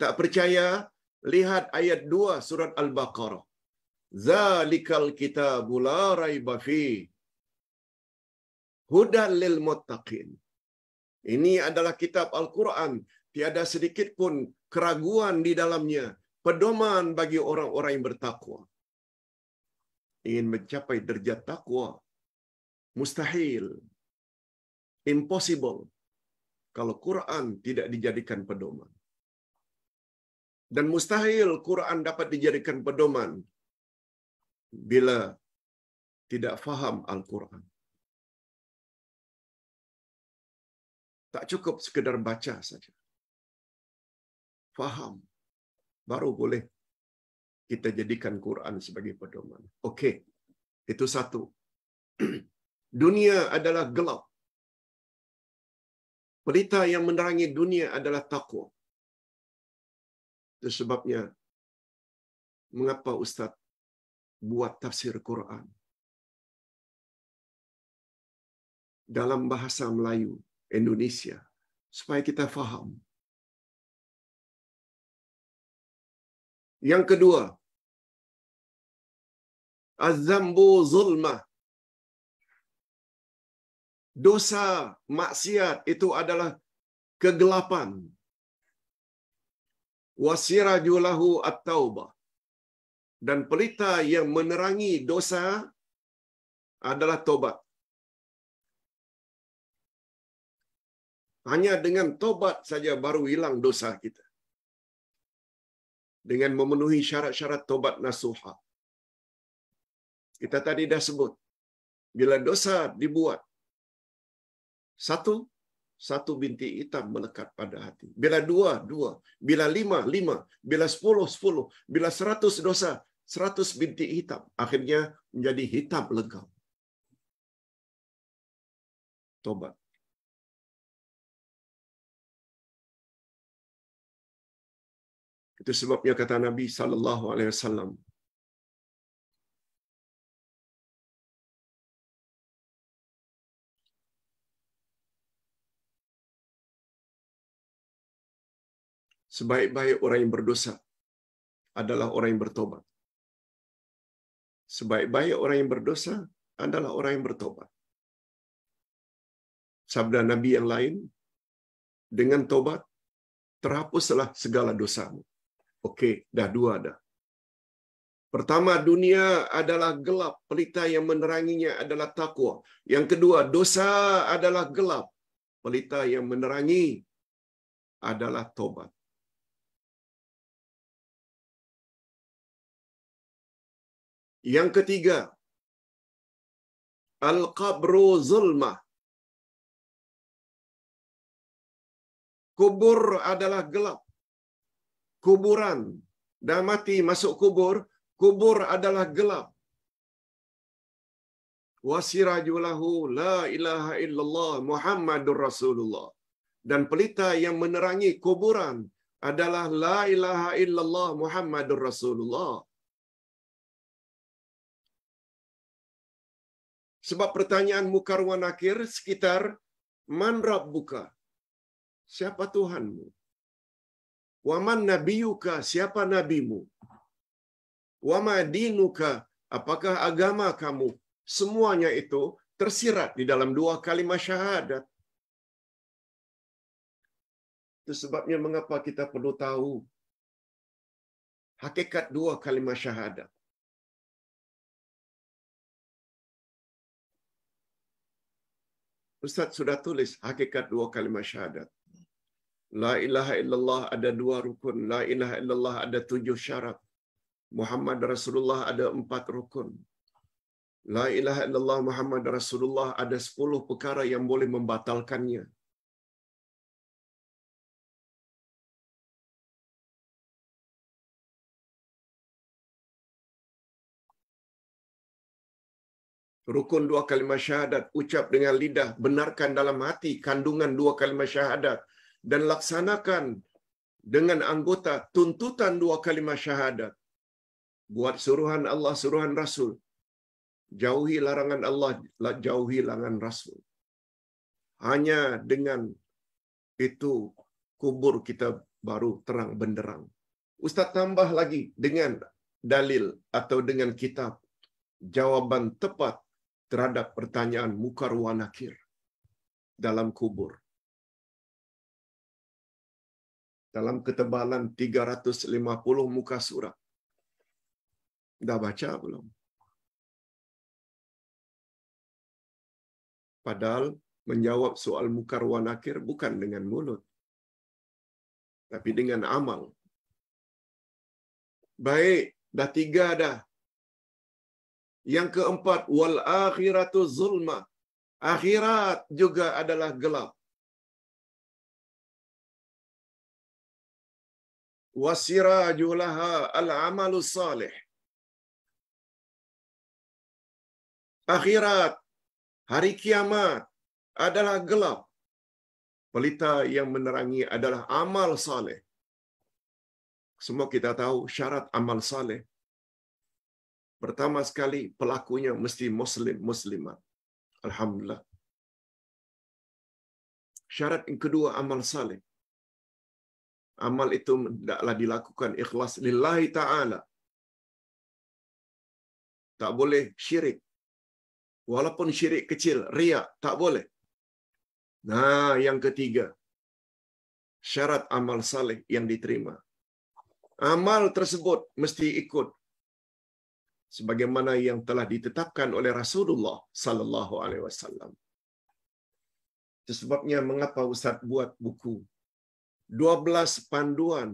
Tak percaya? Lihat ayat 2 surat Al-Baqarah. Zalikal kitabu la raiba fi. Hudan lil muttaqin. Ini adalah kitab Al-Quran. Tiada sedikit pun keraguan di dalamnya. Pedoman bagi orang-orang yang bertakwa. Ingin mencapai derajat takwa. Mustahil. Impossible kalau Quran tidak dijadikan pedoman. Dan mustahil Quran dapat dijadikan pedoman bila tidak faham Al-Quran. Tak cukup sekedar baca saja. Faham. Baru boleh kita jadikan Quran sebagai pedoman. Okey. Itu satu. [CLEARS THROAT] Dunia adalah gelap. Pelita yang menerangi dunia adalah takwa. Itu sebabnya mengapa Ustaz buat tafsir Quran. Dalam bahasa Melayu, Indonesia, supaya kita faham. Yang kedua, azambu zulmah Dosa maksiat itu adalah kegelapan. Wasirajulahu at-taubah. Dan pelita yang menerangi dosa adalah tobat. Hanya dengan tobat saja baru hilang dosa kita. Dengan memenuhi syarat-syarat tobat nasuha. Kita tadi dah sebut. Bila dosa dibuat satu, satu binti hitam melekat pada hati. Bila dua, dua. Bila lima, lima. Bila sepuluh, sepuluh. Bila seratus dosa, seratus binti hitam. Akhirnya menjadi hitam legam. Tobat. Itu sebabnya kata Nabi sallallahu Sebaik-baik orang yang berdosa adalah orang yang bertobat. Sebaik-baik orang yang berdosa adalah orang yang bertobat. Sabda Nabi yang lain, dengan tobat terhapuslah segala dosamu. Oke, dah dua ada. Pertama, dunia adalah gelap. Pelita yang meneranginya adalah takwa. Yang kedua, dosa adalah gelap. Pelita yang menerangi adalah tobat. Yang ketiga, Al-Qabru Zulmah. Kubur adalah gelap. Kuburan. Dah mati masuk kubur, kubur adalah gelap. Wasirajulahu la ilaha illallah Muhammadur Rasulullah. Dan pelita yang menerangi kuburan adalah la ilaha illallah Muhammadur Rasulullah. Sebab pertanyaan Mukarwan akhir sekitar man buka Siapa Tuhanmu? Waman nabiyuka? Siapa nabimu? Wama dinuka? Apakah agama kamu? Semuanya itu tersirat di dalam dua kalimat syahadat. Itu sebabnya mengapa kita perlu tahu hakikat dua kalimat syahadat. Ustaz sudah tulis hakikat dua kalimat syahadat. La ilaha illallah ada dua rukun. La ilaha illallah ada tujuh syarat. Muhammad Rasulullah ada empat rukun. La ilaha illallah Muhammad Rasulullah ada sepuluh perkara yang boleh membatalkannya. Rukun dua kalimat syahadat, ucap dengan lidah, benarkan dalam hati kandungan dua kalimat syahadat dan laksanakan dengan anggota tuntutan dua kalimat syahadat. Buat suruhan Allah, suruhan Rasul. Jauhi larangan Allah, jauhi larangan Rasul. Hanya dengan itu kubur kita baru terang benderang. Ustaz tambah lagi dengan dalil atau dengan kitab jawaban tepat terhadap pertanyaan mukar dalam kubur. Dalam ketebalan 350 muka surat. Dah baca belum? Padahal menjawab soal mukar bukan dengan mulut. Tapi dengan amal. Baik, dah tiga dah yang keempat, wal akhiratu zulma. Akhirat juga adalah gelap. Wasirajulaha al-amalu salih. Akhirat, hari kiamat adalah gelap. Pelita yang menerangi adalah amal saleh. Semua kita tahu syarat amal saleh Pertama sekali pelakunya mesti muslim muslimat. Alhamdulillah. Syarat yang kedua amal saleh. Amal itu tidaklah dilakukan ikhlas lillahi taala. Tak boleh syirik. Walaupun syirik kecil, riak tak boleh. Nah, yang ketiga, syarat amal saleh yang diterima. Amal tersebut mesti ikut sebagaimana yang telah ditetapkan oleh Rasulullah sallallahu alaihi wasallam. sebabnya mengapa Ustaz buat buku 12 panduan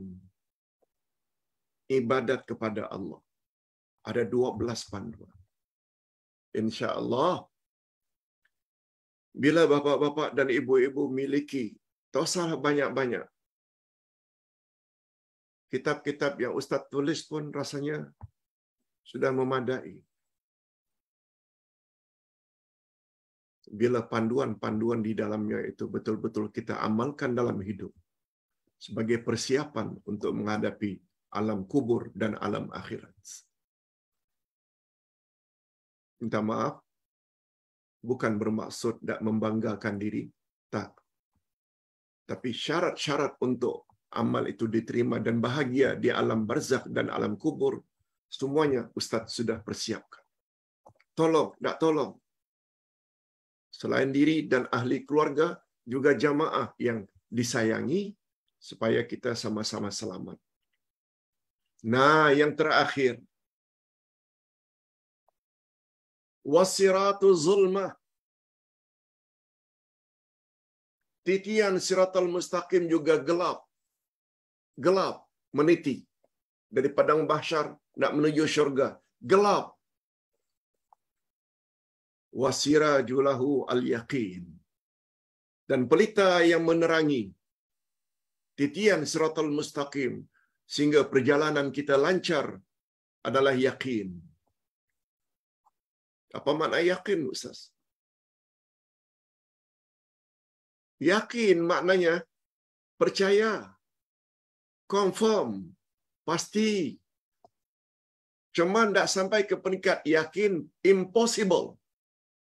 ibadat kepada Allah. Ada 12 panduan. Insya-Allah bila bapak-bapak dan ibu-ibu miliki tosalah banyak-banyak kitab-kitab yang ustaz tulis pun rasanya sudah memadai. Bila panduan-panduan di dalamnya itu betul-betul kita amalkan dalam hidup sebagai persiapan untuk menghadapi alam kubur dan alam akhirat. Minta maaf, bukan bermaksud tidak membanggakan diri, tak. Tapi syarat-syarat untuk amal itu diterima dan bahagia di alam barzakh dan alam kubur Semuanya Ustadz sudah persiapkan. Tolong, tidak tolong. Selain diri dan ahli keluarga, juga jamaah yang disayangi, supaya kita sama-sama selamat. Nah, yang terakhir. Wasiratu zulma Titian siratul mustaqim juga gelap. Gelap, meniti dari padang bahsyar nak menuju syurga gelap wasira julahu al yaqin dan pelita yang menerangi titian siratal mustaqim sehingga perjalanan kita lancar adalah yakin. Apa makna yakin, Ustaz? Yakin maknanya percaya, confirm, Pasti. cuman tidak sampai ke peringkat yakin impossible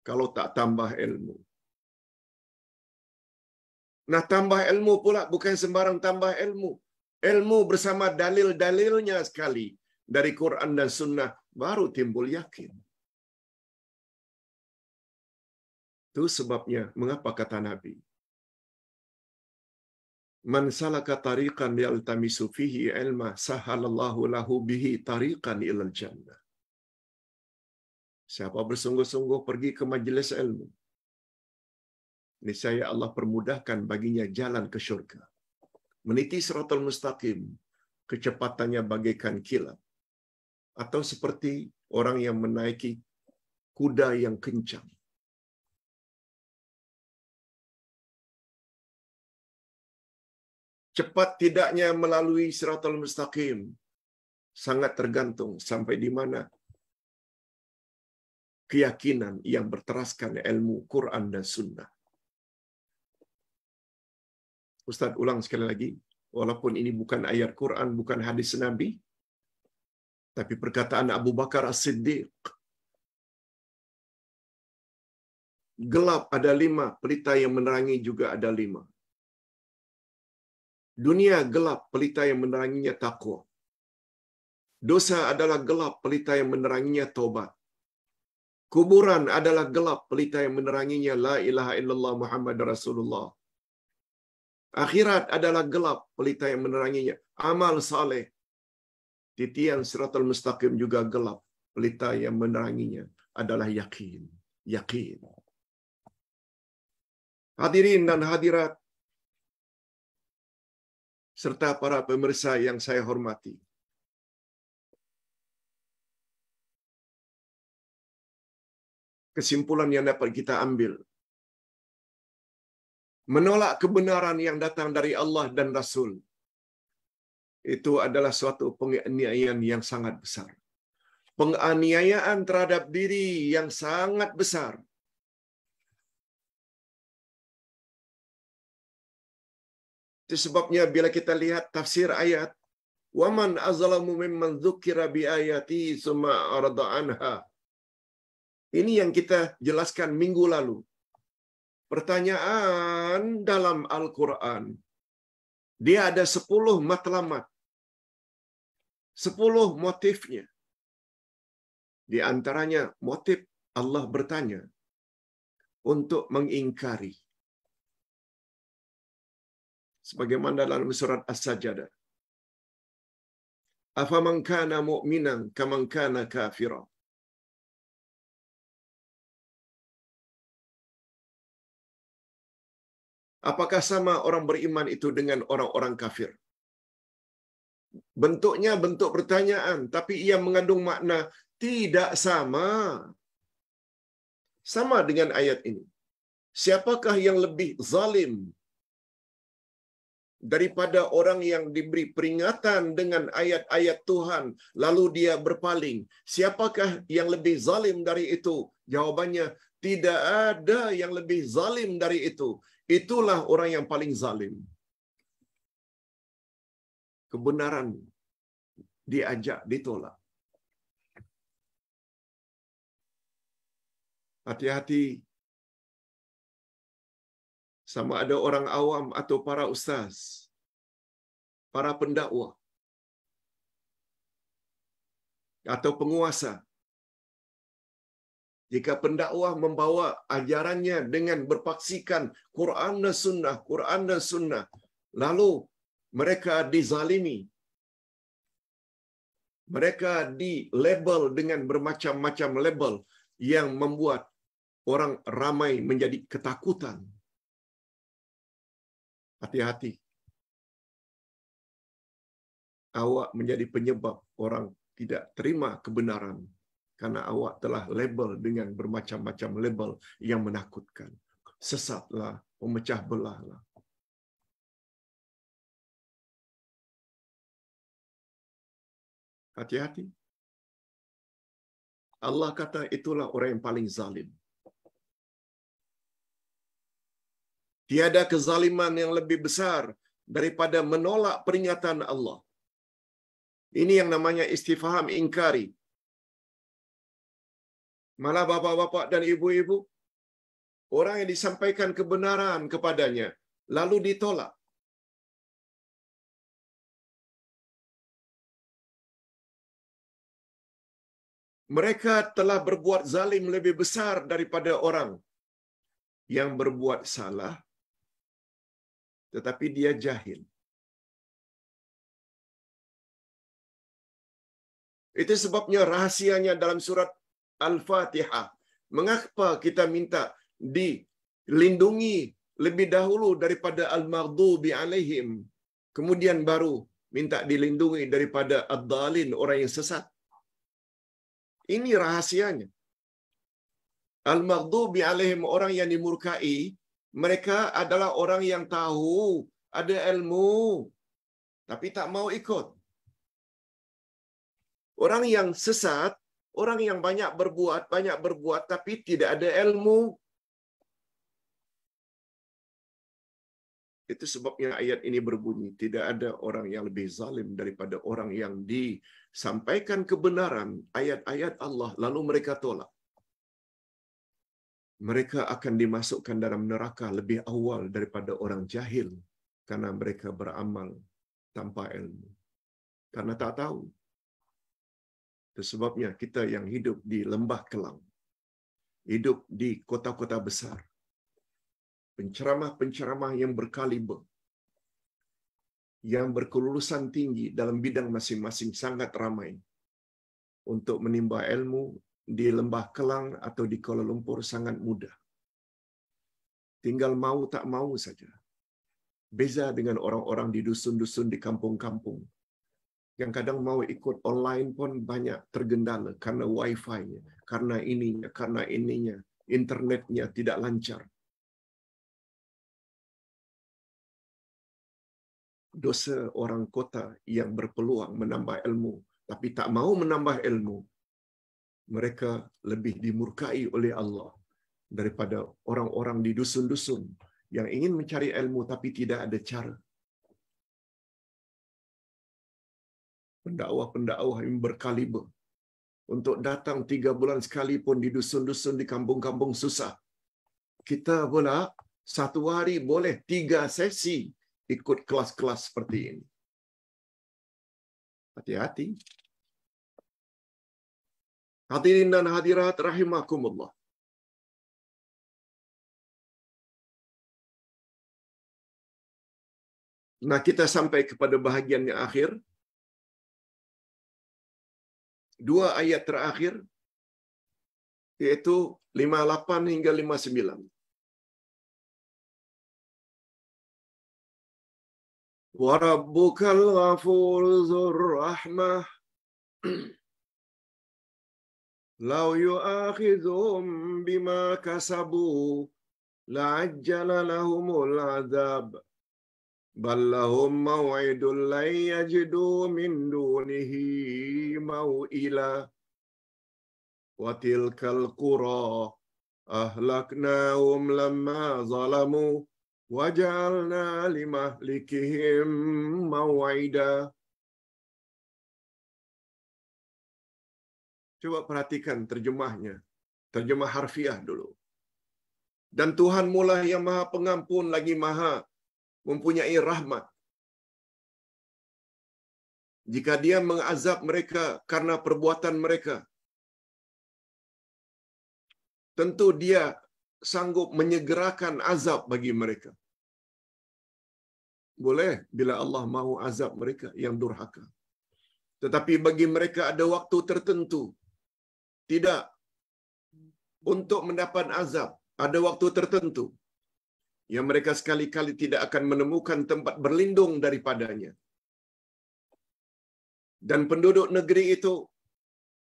kalau tak tambah ilmu. Nah, tambah ilmu pula bukan sembarang tambah ilmu. Ilmu bersama dalil-dalilnya sekali dari Quran dan Sunnah baru timbul yakin. Itu sebabnya mengapa kata Nabi, Man salaka tariqan yaltamisu fihi ilma sahalallahu lahu bihi tariqan ilal jannah. Siapa bersungguh-sungguh pergi ke majelis ilmu, niscaya Allah permudahkan baginya jalan ke syurga. Meniti siratal mustaqim, kecepatannya bagaikan kilat. Atau seperti orang yang menaiki kuda yang kencang. cepat tidaknya melalui Siratul mustaqim sangat tergantung sampai di mana keyakinan yang berteraskan ilmu Quran dan Sunnah. Ustaz ulang sekali lagi, walaupun ini bukan ayat Quran, bukan hadis Nabi, tapi perkataan Abu Bakar As-Siddiq. Gelap ada lima, pelita yang menerangi juga ada lima. Dunia gelap, pelita yang meneranginya takwa. Dosa adalah gelap, pelita yang meneranginya taubat. Kuburan adalah gelap, pelita yang meneranginya la ilaha illallah Muhammad Rasulullah. Akhirat adalah gelap, pelita yang meneranginya amal saleh. Titian suratul mustaqim juga gelap, pelita yang meneranginya adalah yakin, yakin. Hadirin dan hadirat serta para pemirsa yang saya hormati. Kesimpulan yang dapat kita ambil. Menolak kebenaran yang datang dari Allah dan Rasul. Itu adalah suatu penganiayaan yang sangat besar. Penganiayaan terhadap diri yang sangat besar sebabnya bila kita lihat tafsir ayat, waman azalamu mimman dzukira bi ayati summa arada anha. Ini yang kita jelaskan minggu lalu. Pertanyaan dalam Al-Quran. Dia ada sepuluh matlamat. Sepuluh motifnya. Di antaranya motif Allah bertanya untuk mengingkari sebagaimana dalam surat As-Sajdah. man kana mu'minan kaman kana kafira. Apakah sama orang beriman itu dengan orang-orang kafir? Bentuknya bentuk pertanyaan, tapi ia mengandung makna tidak sama. Sama dengan ayat ini. Siapakah yang lebih zalim daripada orang yang diberi peringatan dengan ayat-ayat Tuhan lalu dia berpaling. Siapakah yang lebih zalim dari itu? Jawabannya tidak ada yang lebih zalim dari itu. Itulah orang yang paling zalim. Kebenaran diajak ditolak. Hati-hati sama ada orang awam atau para ustaz, para pendakwah atau penguasa. Jika pendakwah membawa ajarannya dengan berpaksikan Quran dan Sunnah, Quran dan Sunnah, lalu mereka dizalimi, mereka di label dengan bermacam-macam label yang membuat orang ramai menjadi ketakutan. Hati-hati. Awak menjadi penyebab orang tidak terima kebenaran karena awak telah label dengan bermacam-macam label yang menakutkan. Sesatlah, memecah belahlah. Hati-hati. Allah kata itulah orang yang paling zalim. Tiada kezaliman yang lebih besar daripada menolak peringatan Allah. Ini yang namanya istifham ingkari. Malah bapak-bapak dan ibu-ibu, orang yang disampaikan kebenaran kepadanya, lalu ditolak. Mereka telah berbuat zalim lebih besar daripada orang yang berbuat salah tetapi dia jahil. Itu sebabnya rahasianya dalam surat Al-Fatihah. Mengapa kita minta dilindungi lebih dahulu daripada al-maghdubi alaihim, kemudian baru minta dilindungi daripada ad-dalin, orang yang sesat. Ini rahasianya. Al-maghdubi alaihim orang yang dimurkai mereka adalah orang yang tahu, ada ilmu, tapi tak mau ikut. Orang yang sesat, orang yang banyak berbuat, banyak berbuat, tapi tidak ada ilmu. Itu sebabnya ayat ini berbunyi, tidak ada orang yang lebih zalim daripada orang yang disampaikan kebenaran ayat-ayat Allah, lalu mereka tolak. mereka akan dimasukkan dalam neraka lebih awal daripada orang jahil karena mereka beramal tanpa ilmu. Karena tak tahu. Sebabnya kita yang hidup di lembah kelam, hidup di kota-kota besar, penceramah-penceramah yang berkaliber, yang berkelulusan tinggi dalam bidang masing-masing sangat ramai untuk menimba ilmu di Lembah Kelang atau di Kuala Lumpur sangat mudah. Tinggal mau tak mau saja. Beza dengan orang-orang di dusun-dusun di kampung-kampung yang kadang mau ikut online pun banyak tergendala karena wifi-nya, karena ininya, karena ininya, internetnya tidak lancar. Dosa orang kota yang berpeluang menambah ilmu, tapi tak mau menambah ilmu, mereka lebih dimurkai oleh Allah daripada orang-orang di dusun-dusun yang ingin mencari ilmu tapi tidak ada cara. Pendakwah-pendakwah yang berkaliber untuk datang tiga bulan sekali pun di dusun-dusun di kampung-kampung susah. Kita pula satu hari boleh tiga sesi ikut kelas-kelas seperti ini. Hati-hati, Hadirin dan hadirat rahimakumullah. Nah, kita sampai kepada bahagian yang akhir. Dua ayat terakhir yaitu 58 hingga 59. وربك الغفور ذو rahmah. [CLEARS THROAT] لو يؤاخذهم بما كسبوا لعجل لهم العذاب بل لهم موعد لن يجدوا من دونه موئلا وتلك القرى أهلكناهم لما ظلموا وجعلنا لمهلكهم موعدا Coba perhatikan terjemahnya. Terjemah harfiah dulu. Dan Tuhan mulai yang maha pengampun lagi maha mempunyai rahmat. Jika dia mengazab mereka karena perbuatan mereka, tentu dia sanggup menyegerakan azab bagi mereka. Boleh bila Allah mahu azab mereka yang durhaka. Tetapi bagi mereka ada waktu tertentu tidak. Untuk mendapat azab, ada waktu tertentu yang mereka sekali-kali tidak akan menemukan tempat berlindung daripadanya. Dan penduduk negeri itu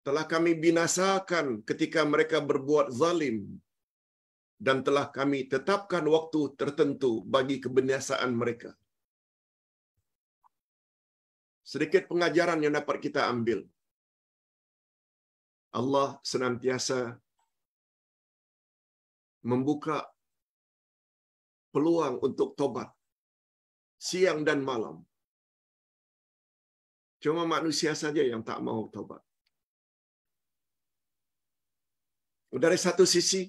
telah kami binasakan ketika mereka berbuat zalim dan telah kami tetapkan waktu tertentu bagi kebinasaan mereka. Sedikit pengajaran yang dapat kita ambil. Allah senantiasa membuka peluang untuk tobat siang dan malam. Cuma manusia saja yang tak mau tobat. Dari satu sisi,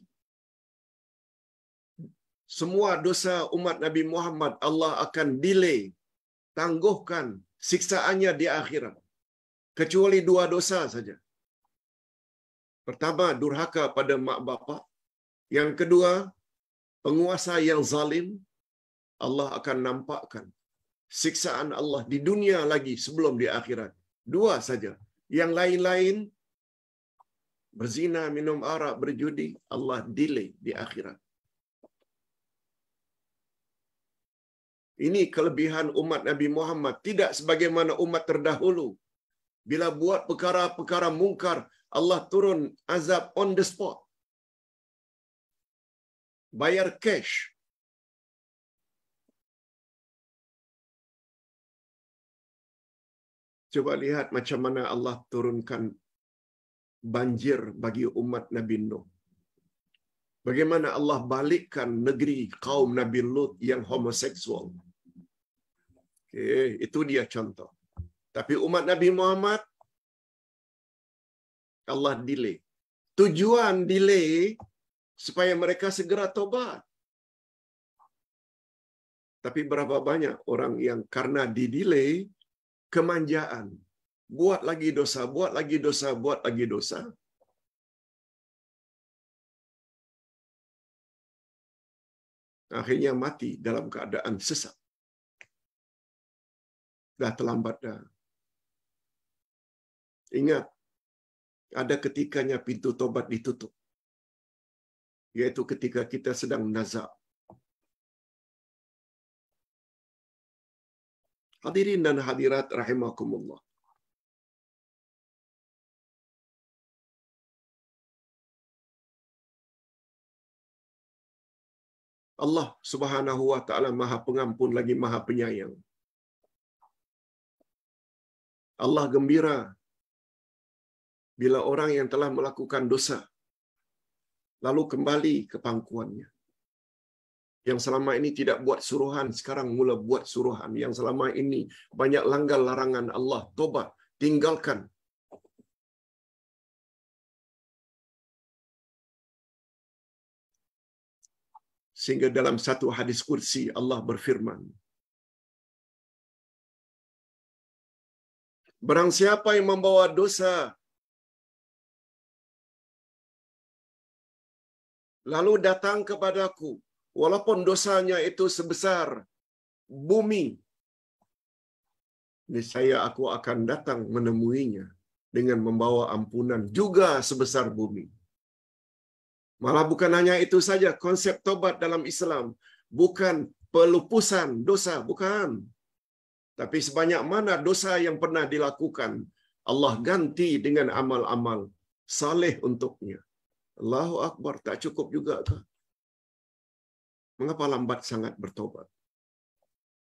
semua dosa umat Nabi Muhammad Allah akan delay, tangguhkan siksaannya di akhirat. Kecuali dua dosa saja. Pertama, durhaka pada mak bapa. Yang kedua, penguasa yang zalim, Allah akan nampakkan siksaan Allah di dunia lagi sebelum di akhirat. Dua saja. Yang lain-lain, berzina, minum arak, berjudi, Allah delay di akhirat. Ini kelebihan umat Nabi Muhammad. Tidak sebagaimana umat terdahulu bila buat perkara-perkara mungkar, Allah turun azab on the spot. Bayar cash. Cuba lihat macam mana Allah turunkan banjir bagi umat Nabi Nuh. Bagaimana Allah balikkan negeri kaum Nabi Lut yang homoseksual. Okay, itu dia contoh. Tapi umat Nabi Muhammad, Allah delay. Tujuan delay supaya mereka segera tobat. Tapi berapa banyak orang yang karena didelay, kemanjaan. Buat lagi dosa, buat lagi dosa, buat lagi dosa. Akhirnya mati dalam keadaan sesat. Dah terlambat dah. Ingat, ada ketikanya pintu tobat ditutup. Yaitu ketika kita sedang nazak. Hadirin dan hadirat rahimakumullah. Allah Subhanahu wa taala Maha Pengampun lagi Maha Penyayang. Allah gembira bila orang yang telah melakukan dosa lalu kembali ke pangkuannya. Yang selama ini tidak buat suruhan, sekarang mula buat suruhan. Yang selama ini banyak langgar larangan Allah, tobat, tinggalkan. Sehingga dalam satu hadis kursi Allah berfirman, Barang siapa yang membawa dosa lalu datang kepadaku, walaupun dosanya itu sebesar bumi. Niscaya aku akan datang menemuinya dengan membawa ampunan juga sebesar bumi. Malah bukan hanya itu saja konsep tobat dalam Islam, bukan pelupusan dosa, bukan. Tapi sebanyak mana dosa yang pernah dilakukan, Allah ganti dengan amal-amal saleh untuknya. Allahu Akbar, tak cukup juga kah? Mengapa lambat sangat bertobat?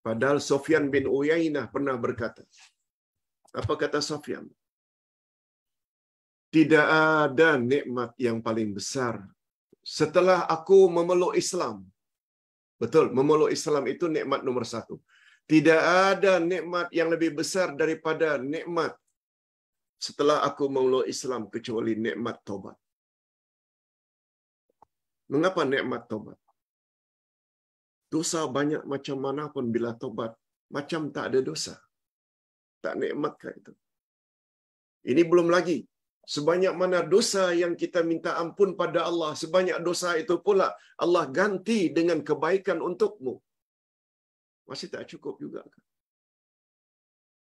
Padahal Sofyan bin Uyainah pernah berkata, apa kata Sofyan? Tidak ada nikmat yang paling besar setelah aku memeluk Islam. Betul, memeluk Islam itu nikmat nomor satu. Tidak ada nikmat yang lebih besar daripada nikmat setelah aku memeluk Islam kecuali nikmat tobat. Mengapa nikmat tobat? Dosa banyak macam mana pun bila tobat, macam tak ada dosa. Tak nikmat kah itu? Ini belum lagi. Sebanyak mana dosa yang kita minta ampun pada Allah, sebanyak dosa itu pula Allah ganti dengan kebaikan untukmu. Masih tak cukup juga. Kan?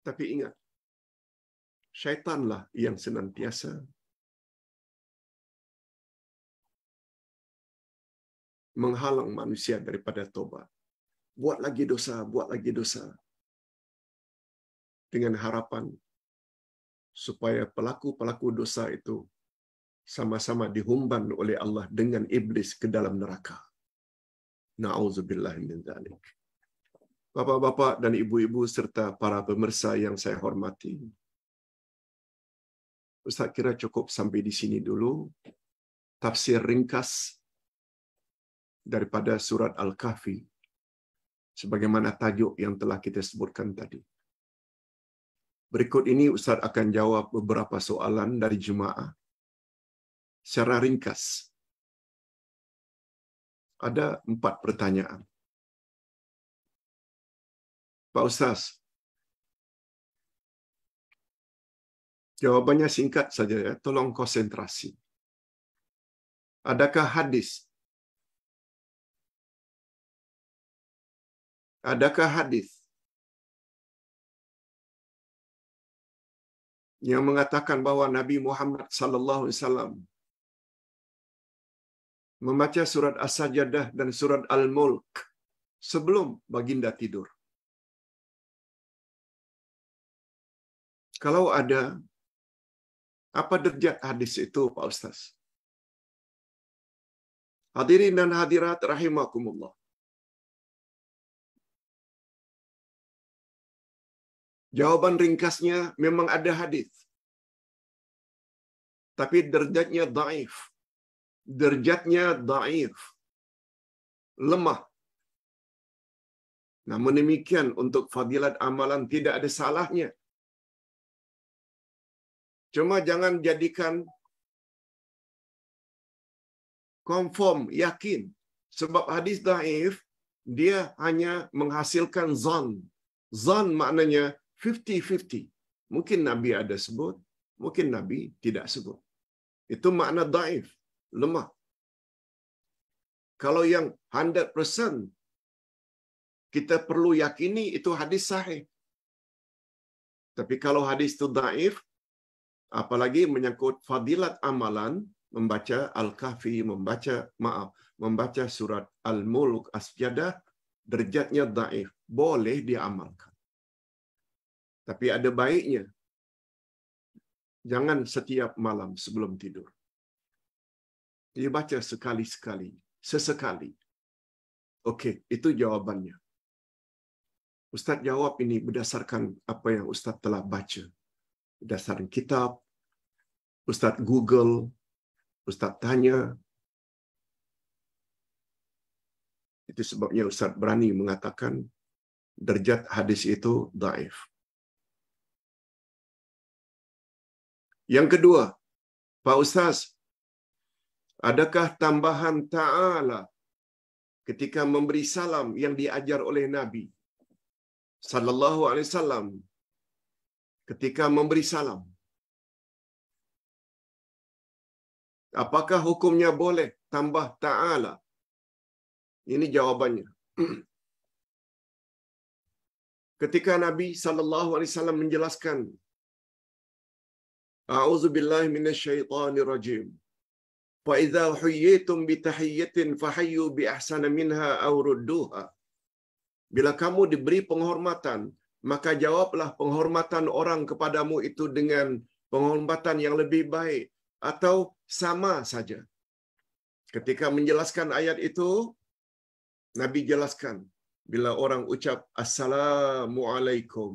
Tapi ingat, syaitanlah yang senantiasa menghalang manusia daripada tobat. Buat lagi dosa, buat lagi dosa. Dengan harapan supaya pelaku-pelaku dosa itu sama-sama dihumban oleh Allah dengan iblis ke dalam neraka. Na'udzubillah min zalik. Bapak-bapak dan ibu-ibu serta para pemirsa yang saya hormati. Ustaz kira cukup sampai di sini dulu. Tafsir ringkas daripada surat Al-Kahfi sebagaimana tajuk yang telah kita sebutkan tadi. Berikut ini Ustaz akan jawab beberapa soalan dari jemaah secara ringkas. Ada empat pertanyaan. Pak Ustaz, jawabannya singkat saja ya, tolong konsentrasi. Adakah hadis Adakah hadis yang mengatakan bahwa Nabi Muhammad sallallahu alaihi wasallam membaca surat As-Sajdah dan surat Al-Mulk sebelum baginda tidur? Kalau ada, apa derajat hadis itu, Pak Ustaz? Hadirin dan hadirat rahimakumullah. Jawaban ringkasnya memang ada hadis. Tapi derjatnya daif. derjatnya daif. Lemah. Namun demikian untuk fadilat amalan tidak ada salahnya. Cuma jangan jadikan konform, yakin. Sebab hadis daif, dia hanya menghasilkan zon. Zon maknanya 50-50. Mungkin Nabi ada sebut, mungkin Nabi tidak sebut. Itu makna daif, lemah. Kalau yang 100% kita perlu yakini itu hadis sahih. Tapi kalau hadis itu daif, apalagi menyangkut fadilat amalan, membaca Al-Kahfi, membaca, maaf, membaca surat Al-Muluk, Asjadah, derjatnya daif. Boleh diamalkan. Tapi ada baiknya. Jangan setiap malam sebelum tidur. Dia baca sekali-sekali, sesekali. Oke, itu jawabannya. Ustaz jawab ini berdasarkan apa yang Ustaz telah baca. Berdasarkan kitab, Ustaz Google, Ustaz tanya. Itu sebabnya Ustaz berani mengatakan derjat hadis itu daif. Yang kedua, Pak Ustaz, adakah tambahan ta'ala ketika memberi salam yang diajar oleh Nabi sallallahu alaihi wasallam ketika memberi salam? Apakah hukumnya boleh tambah ta'ala? Ini jawabannya. [CLEARS THROAT] Ketika Nabi sallallahu alaihi wasallam menjelaskan A'udzu billahi minasyaitonir rajim. Fa idza huyyitum bi tahiyyatin fahayyu bi ahsana minha aw rudduha. Bila kamu diberi penghormatan, maka jawablah penghormatan orang kepadamu itu dengan penghormatan yang lebih baik atau sama saja. Ketika menjelaskan ayat itu, Nabi jelaskan bila orang ucap assalamu alaikum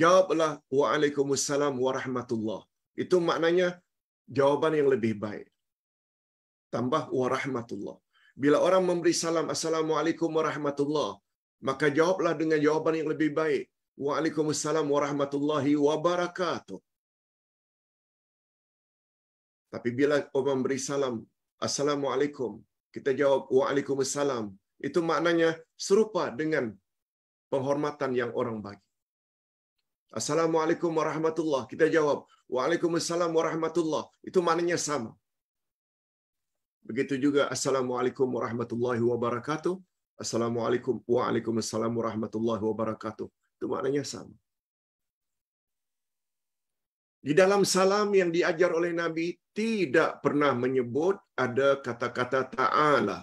jawablah waalaikumsalam warahmatullah. Itu maknanya jawaban yang lebih baik. Tambah warahmatullah. Bila orang memberi salam assalamualaikum warahmatullah, maka jawablah dengan jawaban yang lebih baik. Waalaikumsalam warahmatullahi wabarakatuh. Tapi bila orang memberi salam, Assalamualaikum, kita jawab Waalaikumsalam. Itu maknanya serupa dengan penghormatan yang orang bagi. Assalamualaikum warahmatullahi Kita jawab, Waalaikumsalam warahmatullahi Itu maknanya sama. Begitu juga, Assalamualaikum warahmatullahi wabarakatuh. Assalamualaikum Waalaikumsalam warahmatullahi wabarakatuh. Itu maknanya sama. Di dalam salam yang diajar oleh Nabi, tidak pernah menyebut ada kata-kata ta'ala.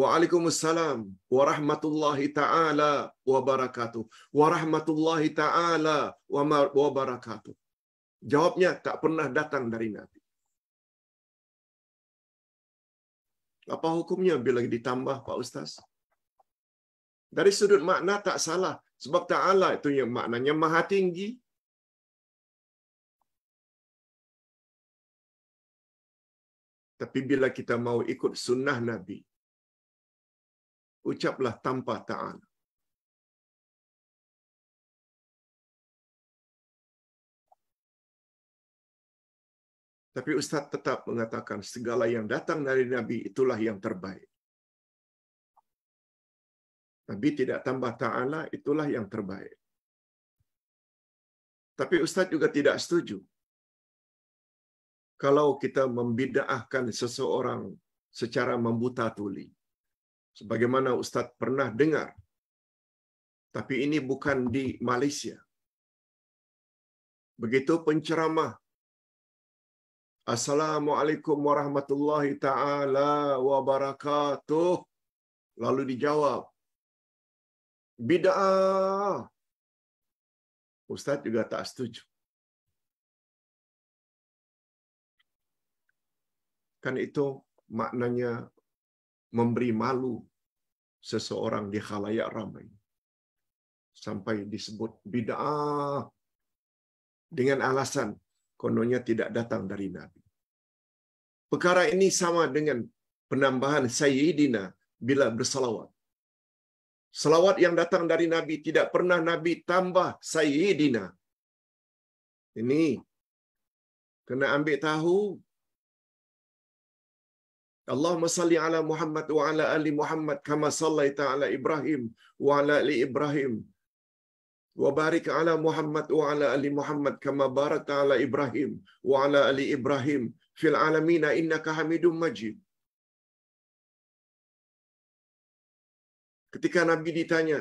Waalaikumsalam warahmatullahi taala wabarakatuh. Warahmatullahi taala wabarakatuh. Jawabnya tak pernah datang dari Nabi. Apa hukumnya bila ditambah Pak Ustaz? Dari sudut makna tak salah. Sebab Ta'ala itu yang maknanya maha tinggi. Tapi bila kita mau ikut sunnah Nabi, ucaplah tanpa ta'ala. Tapi Ustadz tetap mengatakan segala yang datang dari Nabi itulah yang terbaik. Nabi tidak tambah ta'ala, itulah yang terbaik. Tapi Ustadz juga tidak setuju. Kalau kita membidaahkan seseorang secara membuta tuli sebagaimana Ustadz pernah dengar. Tapi ini bukan di Malaysia. Begitu penceramah. Assalamualaikum warahmatullahi taala wabarakatuh. Lalu dijawab, bid'ah. Ustaz juga tak setuju. Kan itu maknanya memberi malu seseorang di khalayak ramai. Sampai disebut bid'ah dengan alasan kononnya tidak datang dari Nabi. Perkara ini sama dengan penambahan Sayyidina bila bersalawat. Salawat yang datang dari Nabi tidak pernah Nabi tambah Sayyidina. Ini kena ambil tahu Allahumma salli ala Muhammad wa ala ali Muhammad kama sallaita ala Ibrahim wa ala ali Ibrahim wa barik ala Muhammad wa ala ali Muhammad kama barakta ala Ibrahim wa ala ali Ibrahim fil alamin innaka Hamidum Majid Ketika Nabi ditanya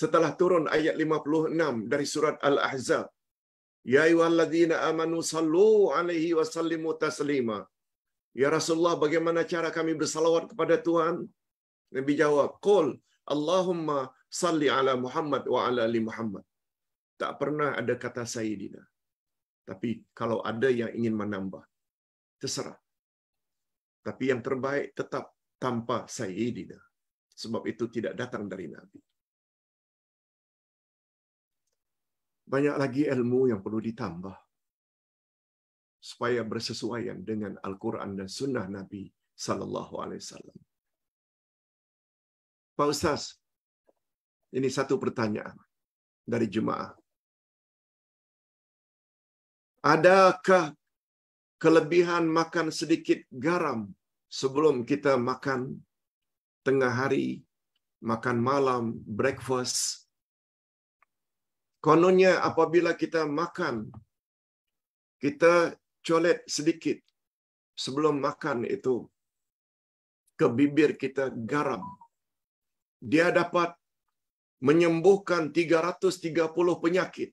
setelah turun ayat 56 dari surat Al-Ahzab Ya ayyuhalladzina amanu sallu alaihi wa sallimu taslima Ya Rasulullah, bagaimana cara kami bersalawat kepada Tuhan? Nabi jawab, Qul, Allahumma salli ala Muhammad wa ala li Muhammad. Tak pernah ada kata Sayyidina. Tapi kalau ada yang ingin menambah, terserah. Tapi yang terbaik tetap tanpa Sayyidina. Sebab itu tidak datang dari Nabi. Banyak lagi ilmu yang perlu ditambah. supaya bersesuaian dengan Al-Quran dan Sunnah Nabi Sallallahu Alaihi Wasallam. Pak Ustaz, ini satu pertanyaan dari jemaah. Adakah kelebihan makan sedikit garam sebelum kita makan tengah hari, makan malam, breakfast? Kononnya apabila kita makan, kita colet sedikit sebelum makan itu ke bibir kita garam. Dia dapat menyembuhkan 330 penyakit.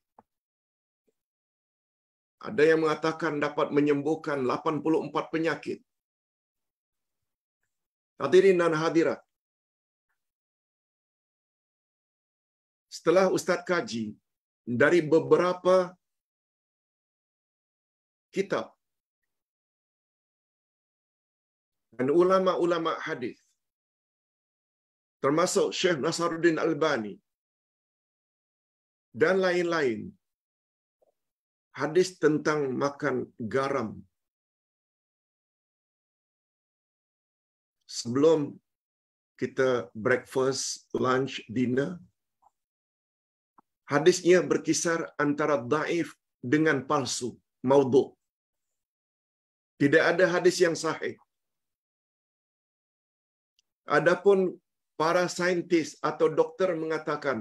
Ada yang mengatakan dapat menyembuhkan 84 penyakit. Hadirin dan hadirat. Setelah ustadz kaji dari beberapa kitab dan ulama-ulama hadis termasuk Syekh Nasaruddin Albani dan lain-lain hadis tentang makan garam sebelum kita breakfast, lunch, dinner hadisnya berkisar antara daif dengan palsu, maudhu. Tidak ada hadis yang sahih. Adapun para saintis atau dokter mengatakan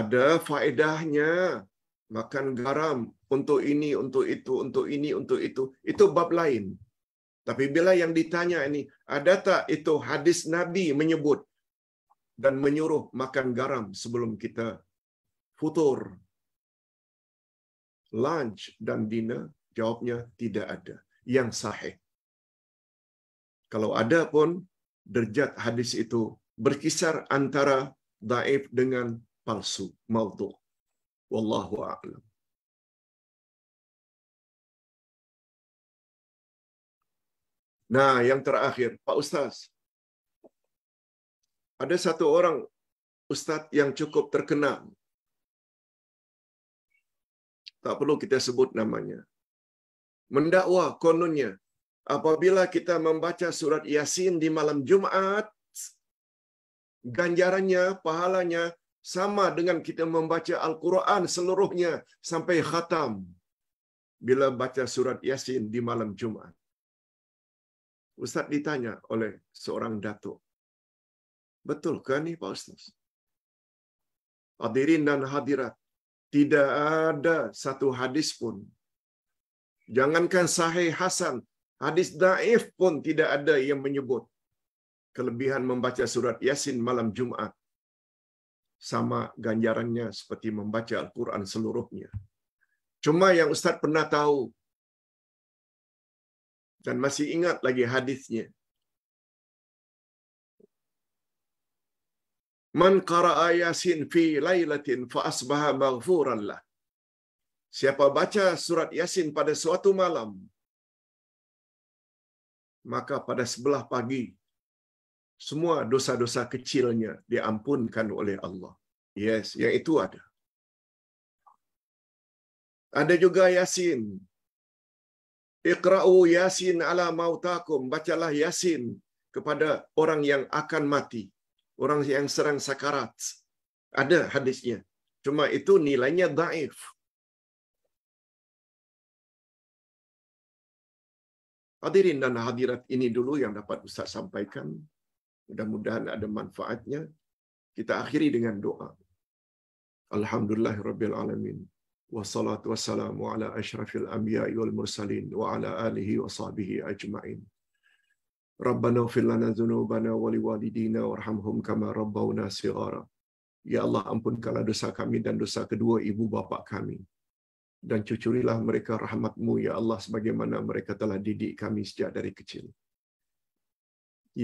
ada faedahnya makan garam untuk ini, untuk itu, untuk ini, untuk itu. Itu bab lain. Tapi bila yang ditanya ini, ada tak itu hadis Nabi menyebut dan menyuruh makan garam sebelum kita futur, lunch dan dinner? Jawabnya tidak ada yang sahih. Kalau ada pun derajat hadis itu berkisar antara daif dengan palsu, maudhu. Wallahu a'lam. Nah, yang terakhir, Pak Ustaz. Ada satu orang ustadz yang cukup terkenal. Tak perlu kita sebut namanya mendakwa kononnya apabila kita membaca surat Yasin di malam Jumat ganjarannya pahalanya sama dengan kita membaca Al-Quran seluruhnya sampai khatam bila baca surat Yasin di malam Jumat. Ustaz ditanya oleh seorang datuk. Betul kan nih Pak Ustaz? Hadirin dan hadirat, tidak ada satu hadis pun Jangankan sahih hasan, hadis daif pun tidak ada yang menyebut kelebihan membaca surat Yasin malam Jumat sama ganjarannya seperti membaca Al-Quran seluruhnya. Cuma yang Ustaz pernah tahu dan masih ingat lagi hadisnya. Man qara'a Yasin fi lailatin fa asbaha maghfuran lah. Siapa baca surat Yasin pada suatu malam, maka pada sebelah pagi, semua dosa-dosa kecilnya diampunkan oleh Allah. Yes, yang itu ada. Ada juga Yasin. Iqra'u Yasin ala mautakum. Bacalah Yasin kepada orang yang akan mati. Orang yang serang sakarat. Ada hadisnya. Cuma itu nilainya daif. Hadirin dan hadirat ini dulu yang dapat Ustaz sampaikan. Mudah-mudahan ada manfaatnya. Kita akhiri dengan doa. Alhamdulillahirrabbilalamin. Wassalatu wassalamu ala ashrafil anbiya'i wal mursalin wa ala alihi wa sahbihi ajma'in. Rabbana ufir lana zunubana wali walidina warhamhum kama rabbawna sigara. Ya Allah ampunkanlah dosa kami dan dosa kedua ibu bapa kami dan cucurilah mereka rahmatmu, ya Allah, sebagaimana mereka telah didik kami sejak dari kecil.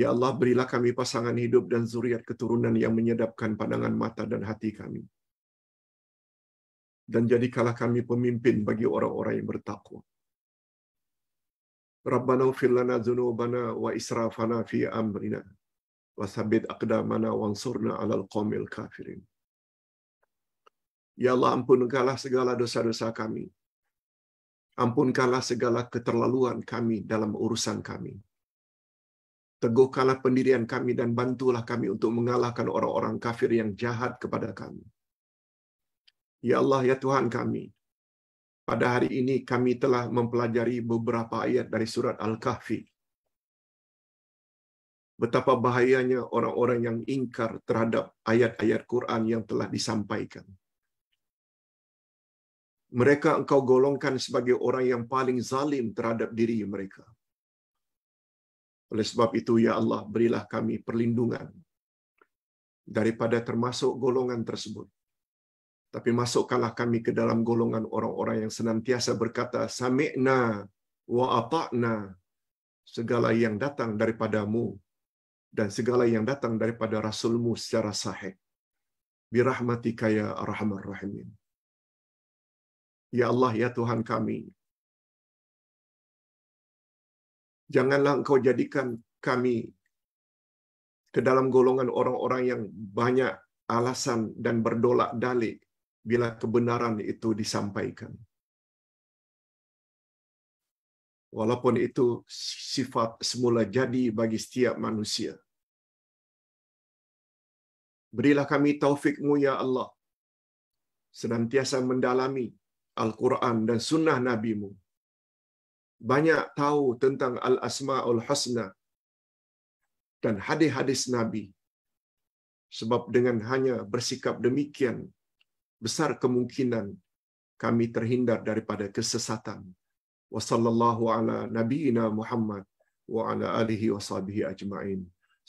Ya Allah, berilah kami pasangan hidup dan zuriat keturunan yang menyedapkan pandangan mata dan hati kami. Dan jadikanlah kami pemimpin bagi orang-orang yang bertakwa. Rabbana ufir lana zunubana wa israfana fi amrina. Wasabit aqdamana ansurna alal qawmil kafirin. Ya Allah ampunkanlah segala dosa-dosa kami. Ampunkanlah segala keterlaluan kami dalam urusan kami. Teguhkanlah pendirian kami dan bantulah kami untuk mengalahkan orang-orang kafir yang jahat kepada kami. Ya Allah, ya Tuhan kami, pada hari ini kami telah mempelajari beberapa ayat dari surat Al-Kahfi. Betapa bahayanya orang-orang yang ingkar terhadap ayat-ayat Quran yang telah disampaikan mereka engkau golongkan sebagai orang yang paling zalim terhadap diri mereka. Oleh sebab itu, ya Allah, berilah kami perlindungan daripada termasuk golongan tersebut. Tapi masukkanlah kami ke dalam golongan orang-orang yang senantiasa berkata, Sami'na wa ata'na, segala yang datang daripadamu dan segala yang datang daripada Rasulmu secara sahih. Birahmatika ya Rahman rahimin. Ya Allah, ya Tuhan kami. Janganlah engkau jadikan kami ke dalam golongan orang-orang yang banyak alasan dan berdolak-dalik bila kebenaran itu disampaikan. Walaupun itu sifat semula jadi bagi setiap manusia. Berilah kami taufikmu ya Allah. Senantiasa mendalami Al-Quran dan sunnah Nabi-Mu. Banyak tahu tentang Al-Asma'ul Husna dan hadis-hadis Nabi. Sebab dengan hanya bersikap demikian, besar kemungkinan kami terhindar daripada kesesatan. Wa sallallahu ala nabiyina Muhammad wa ala alihi wa sahbihi ajma'in.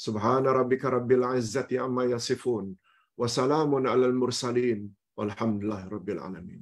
Subhana rabbika rabbil izzati amma yasifun. Wa salamun ala al-mursalin. Walhamdulillahi rabbil alamin.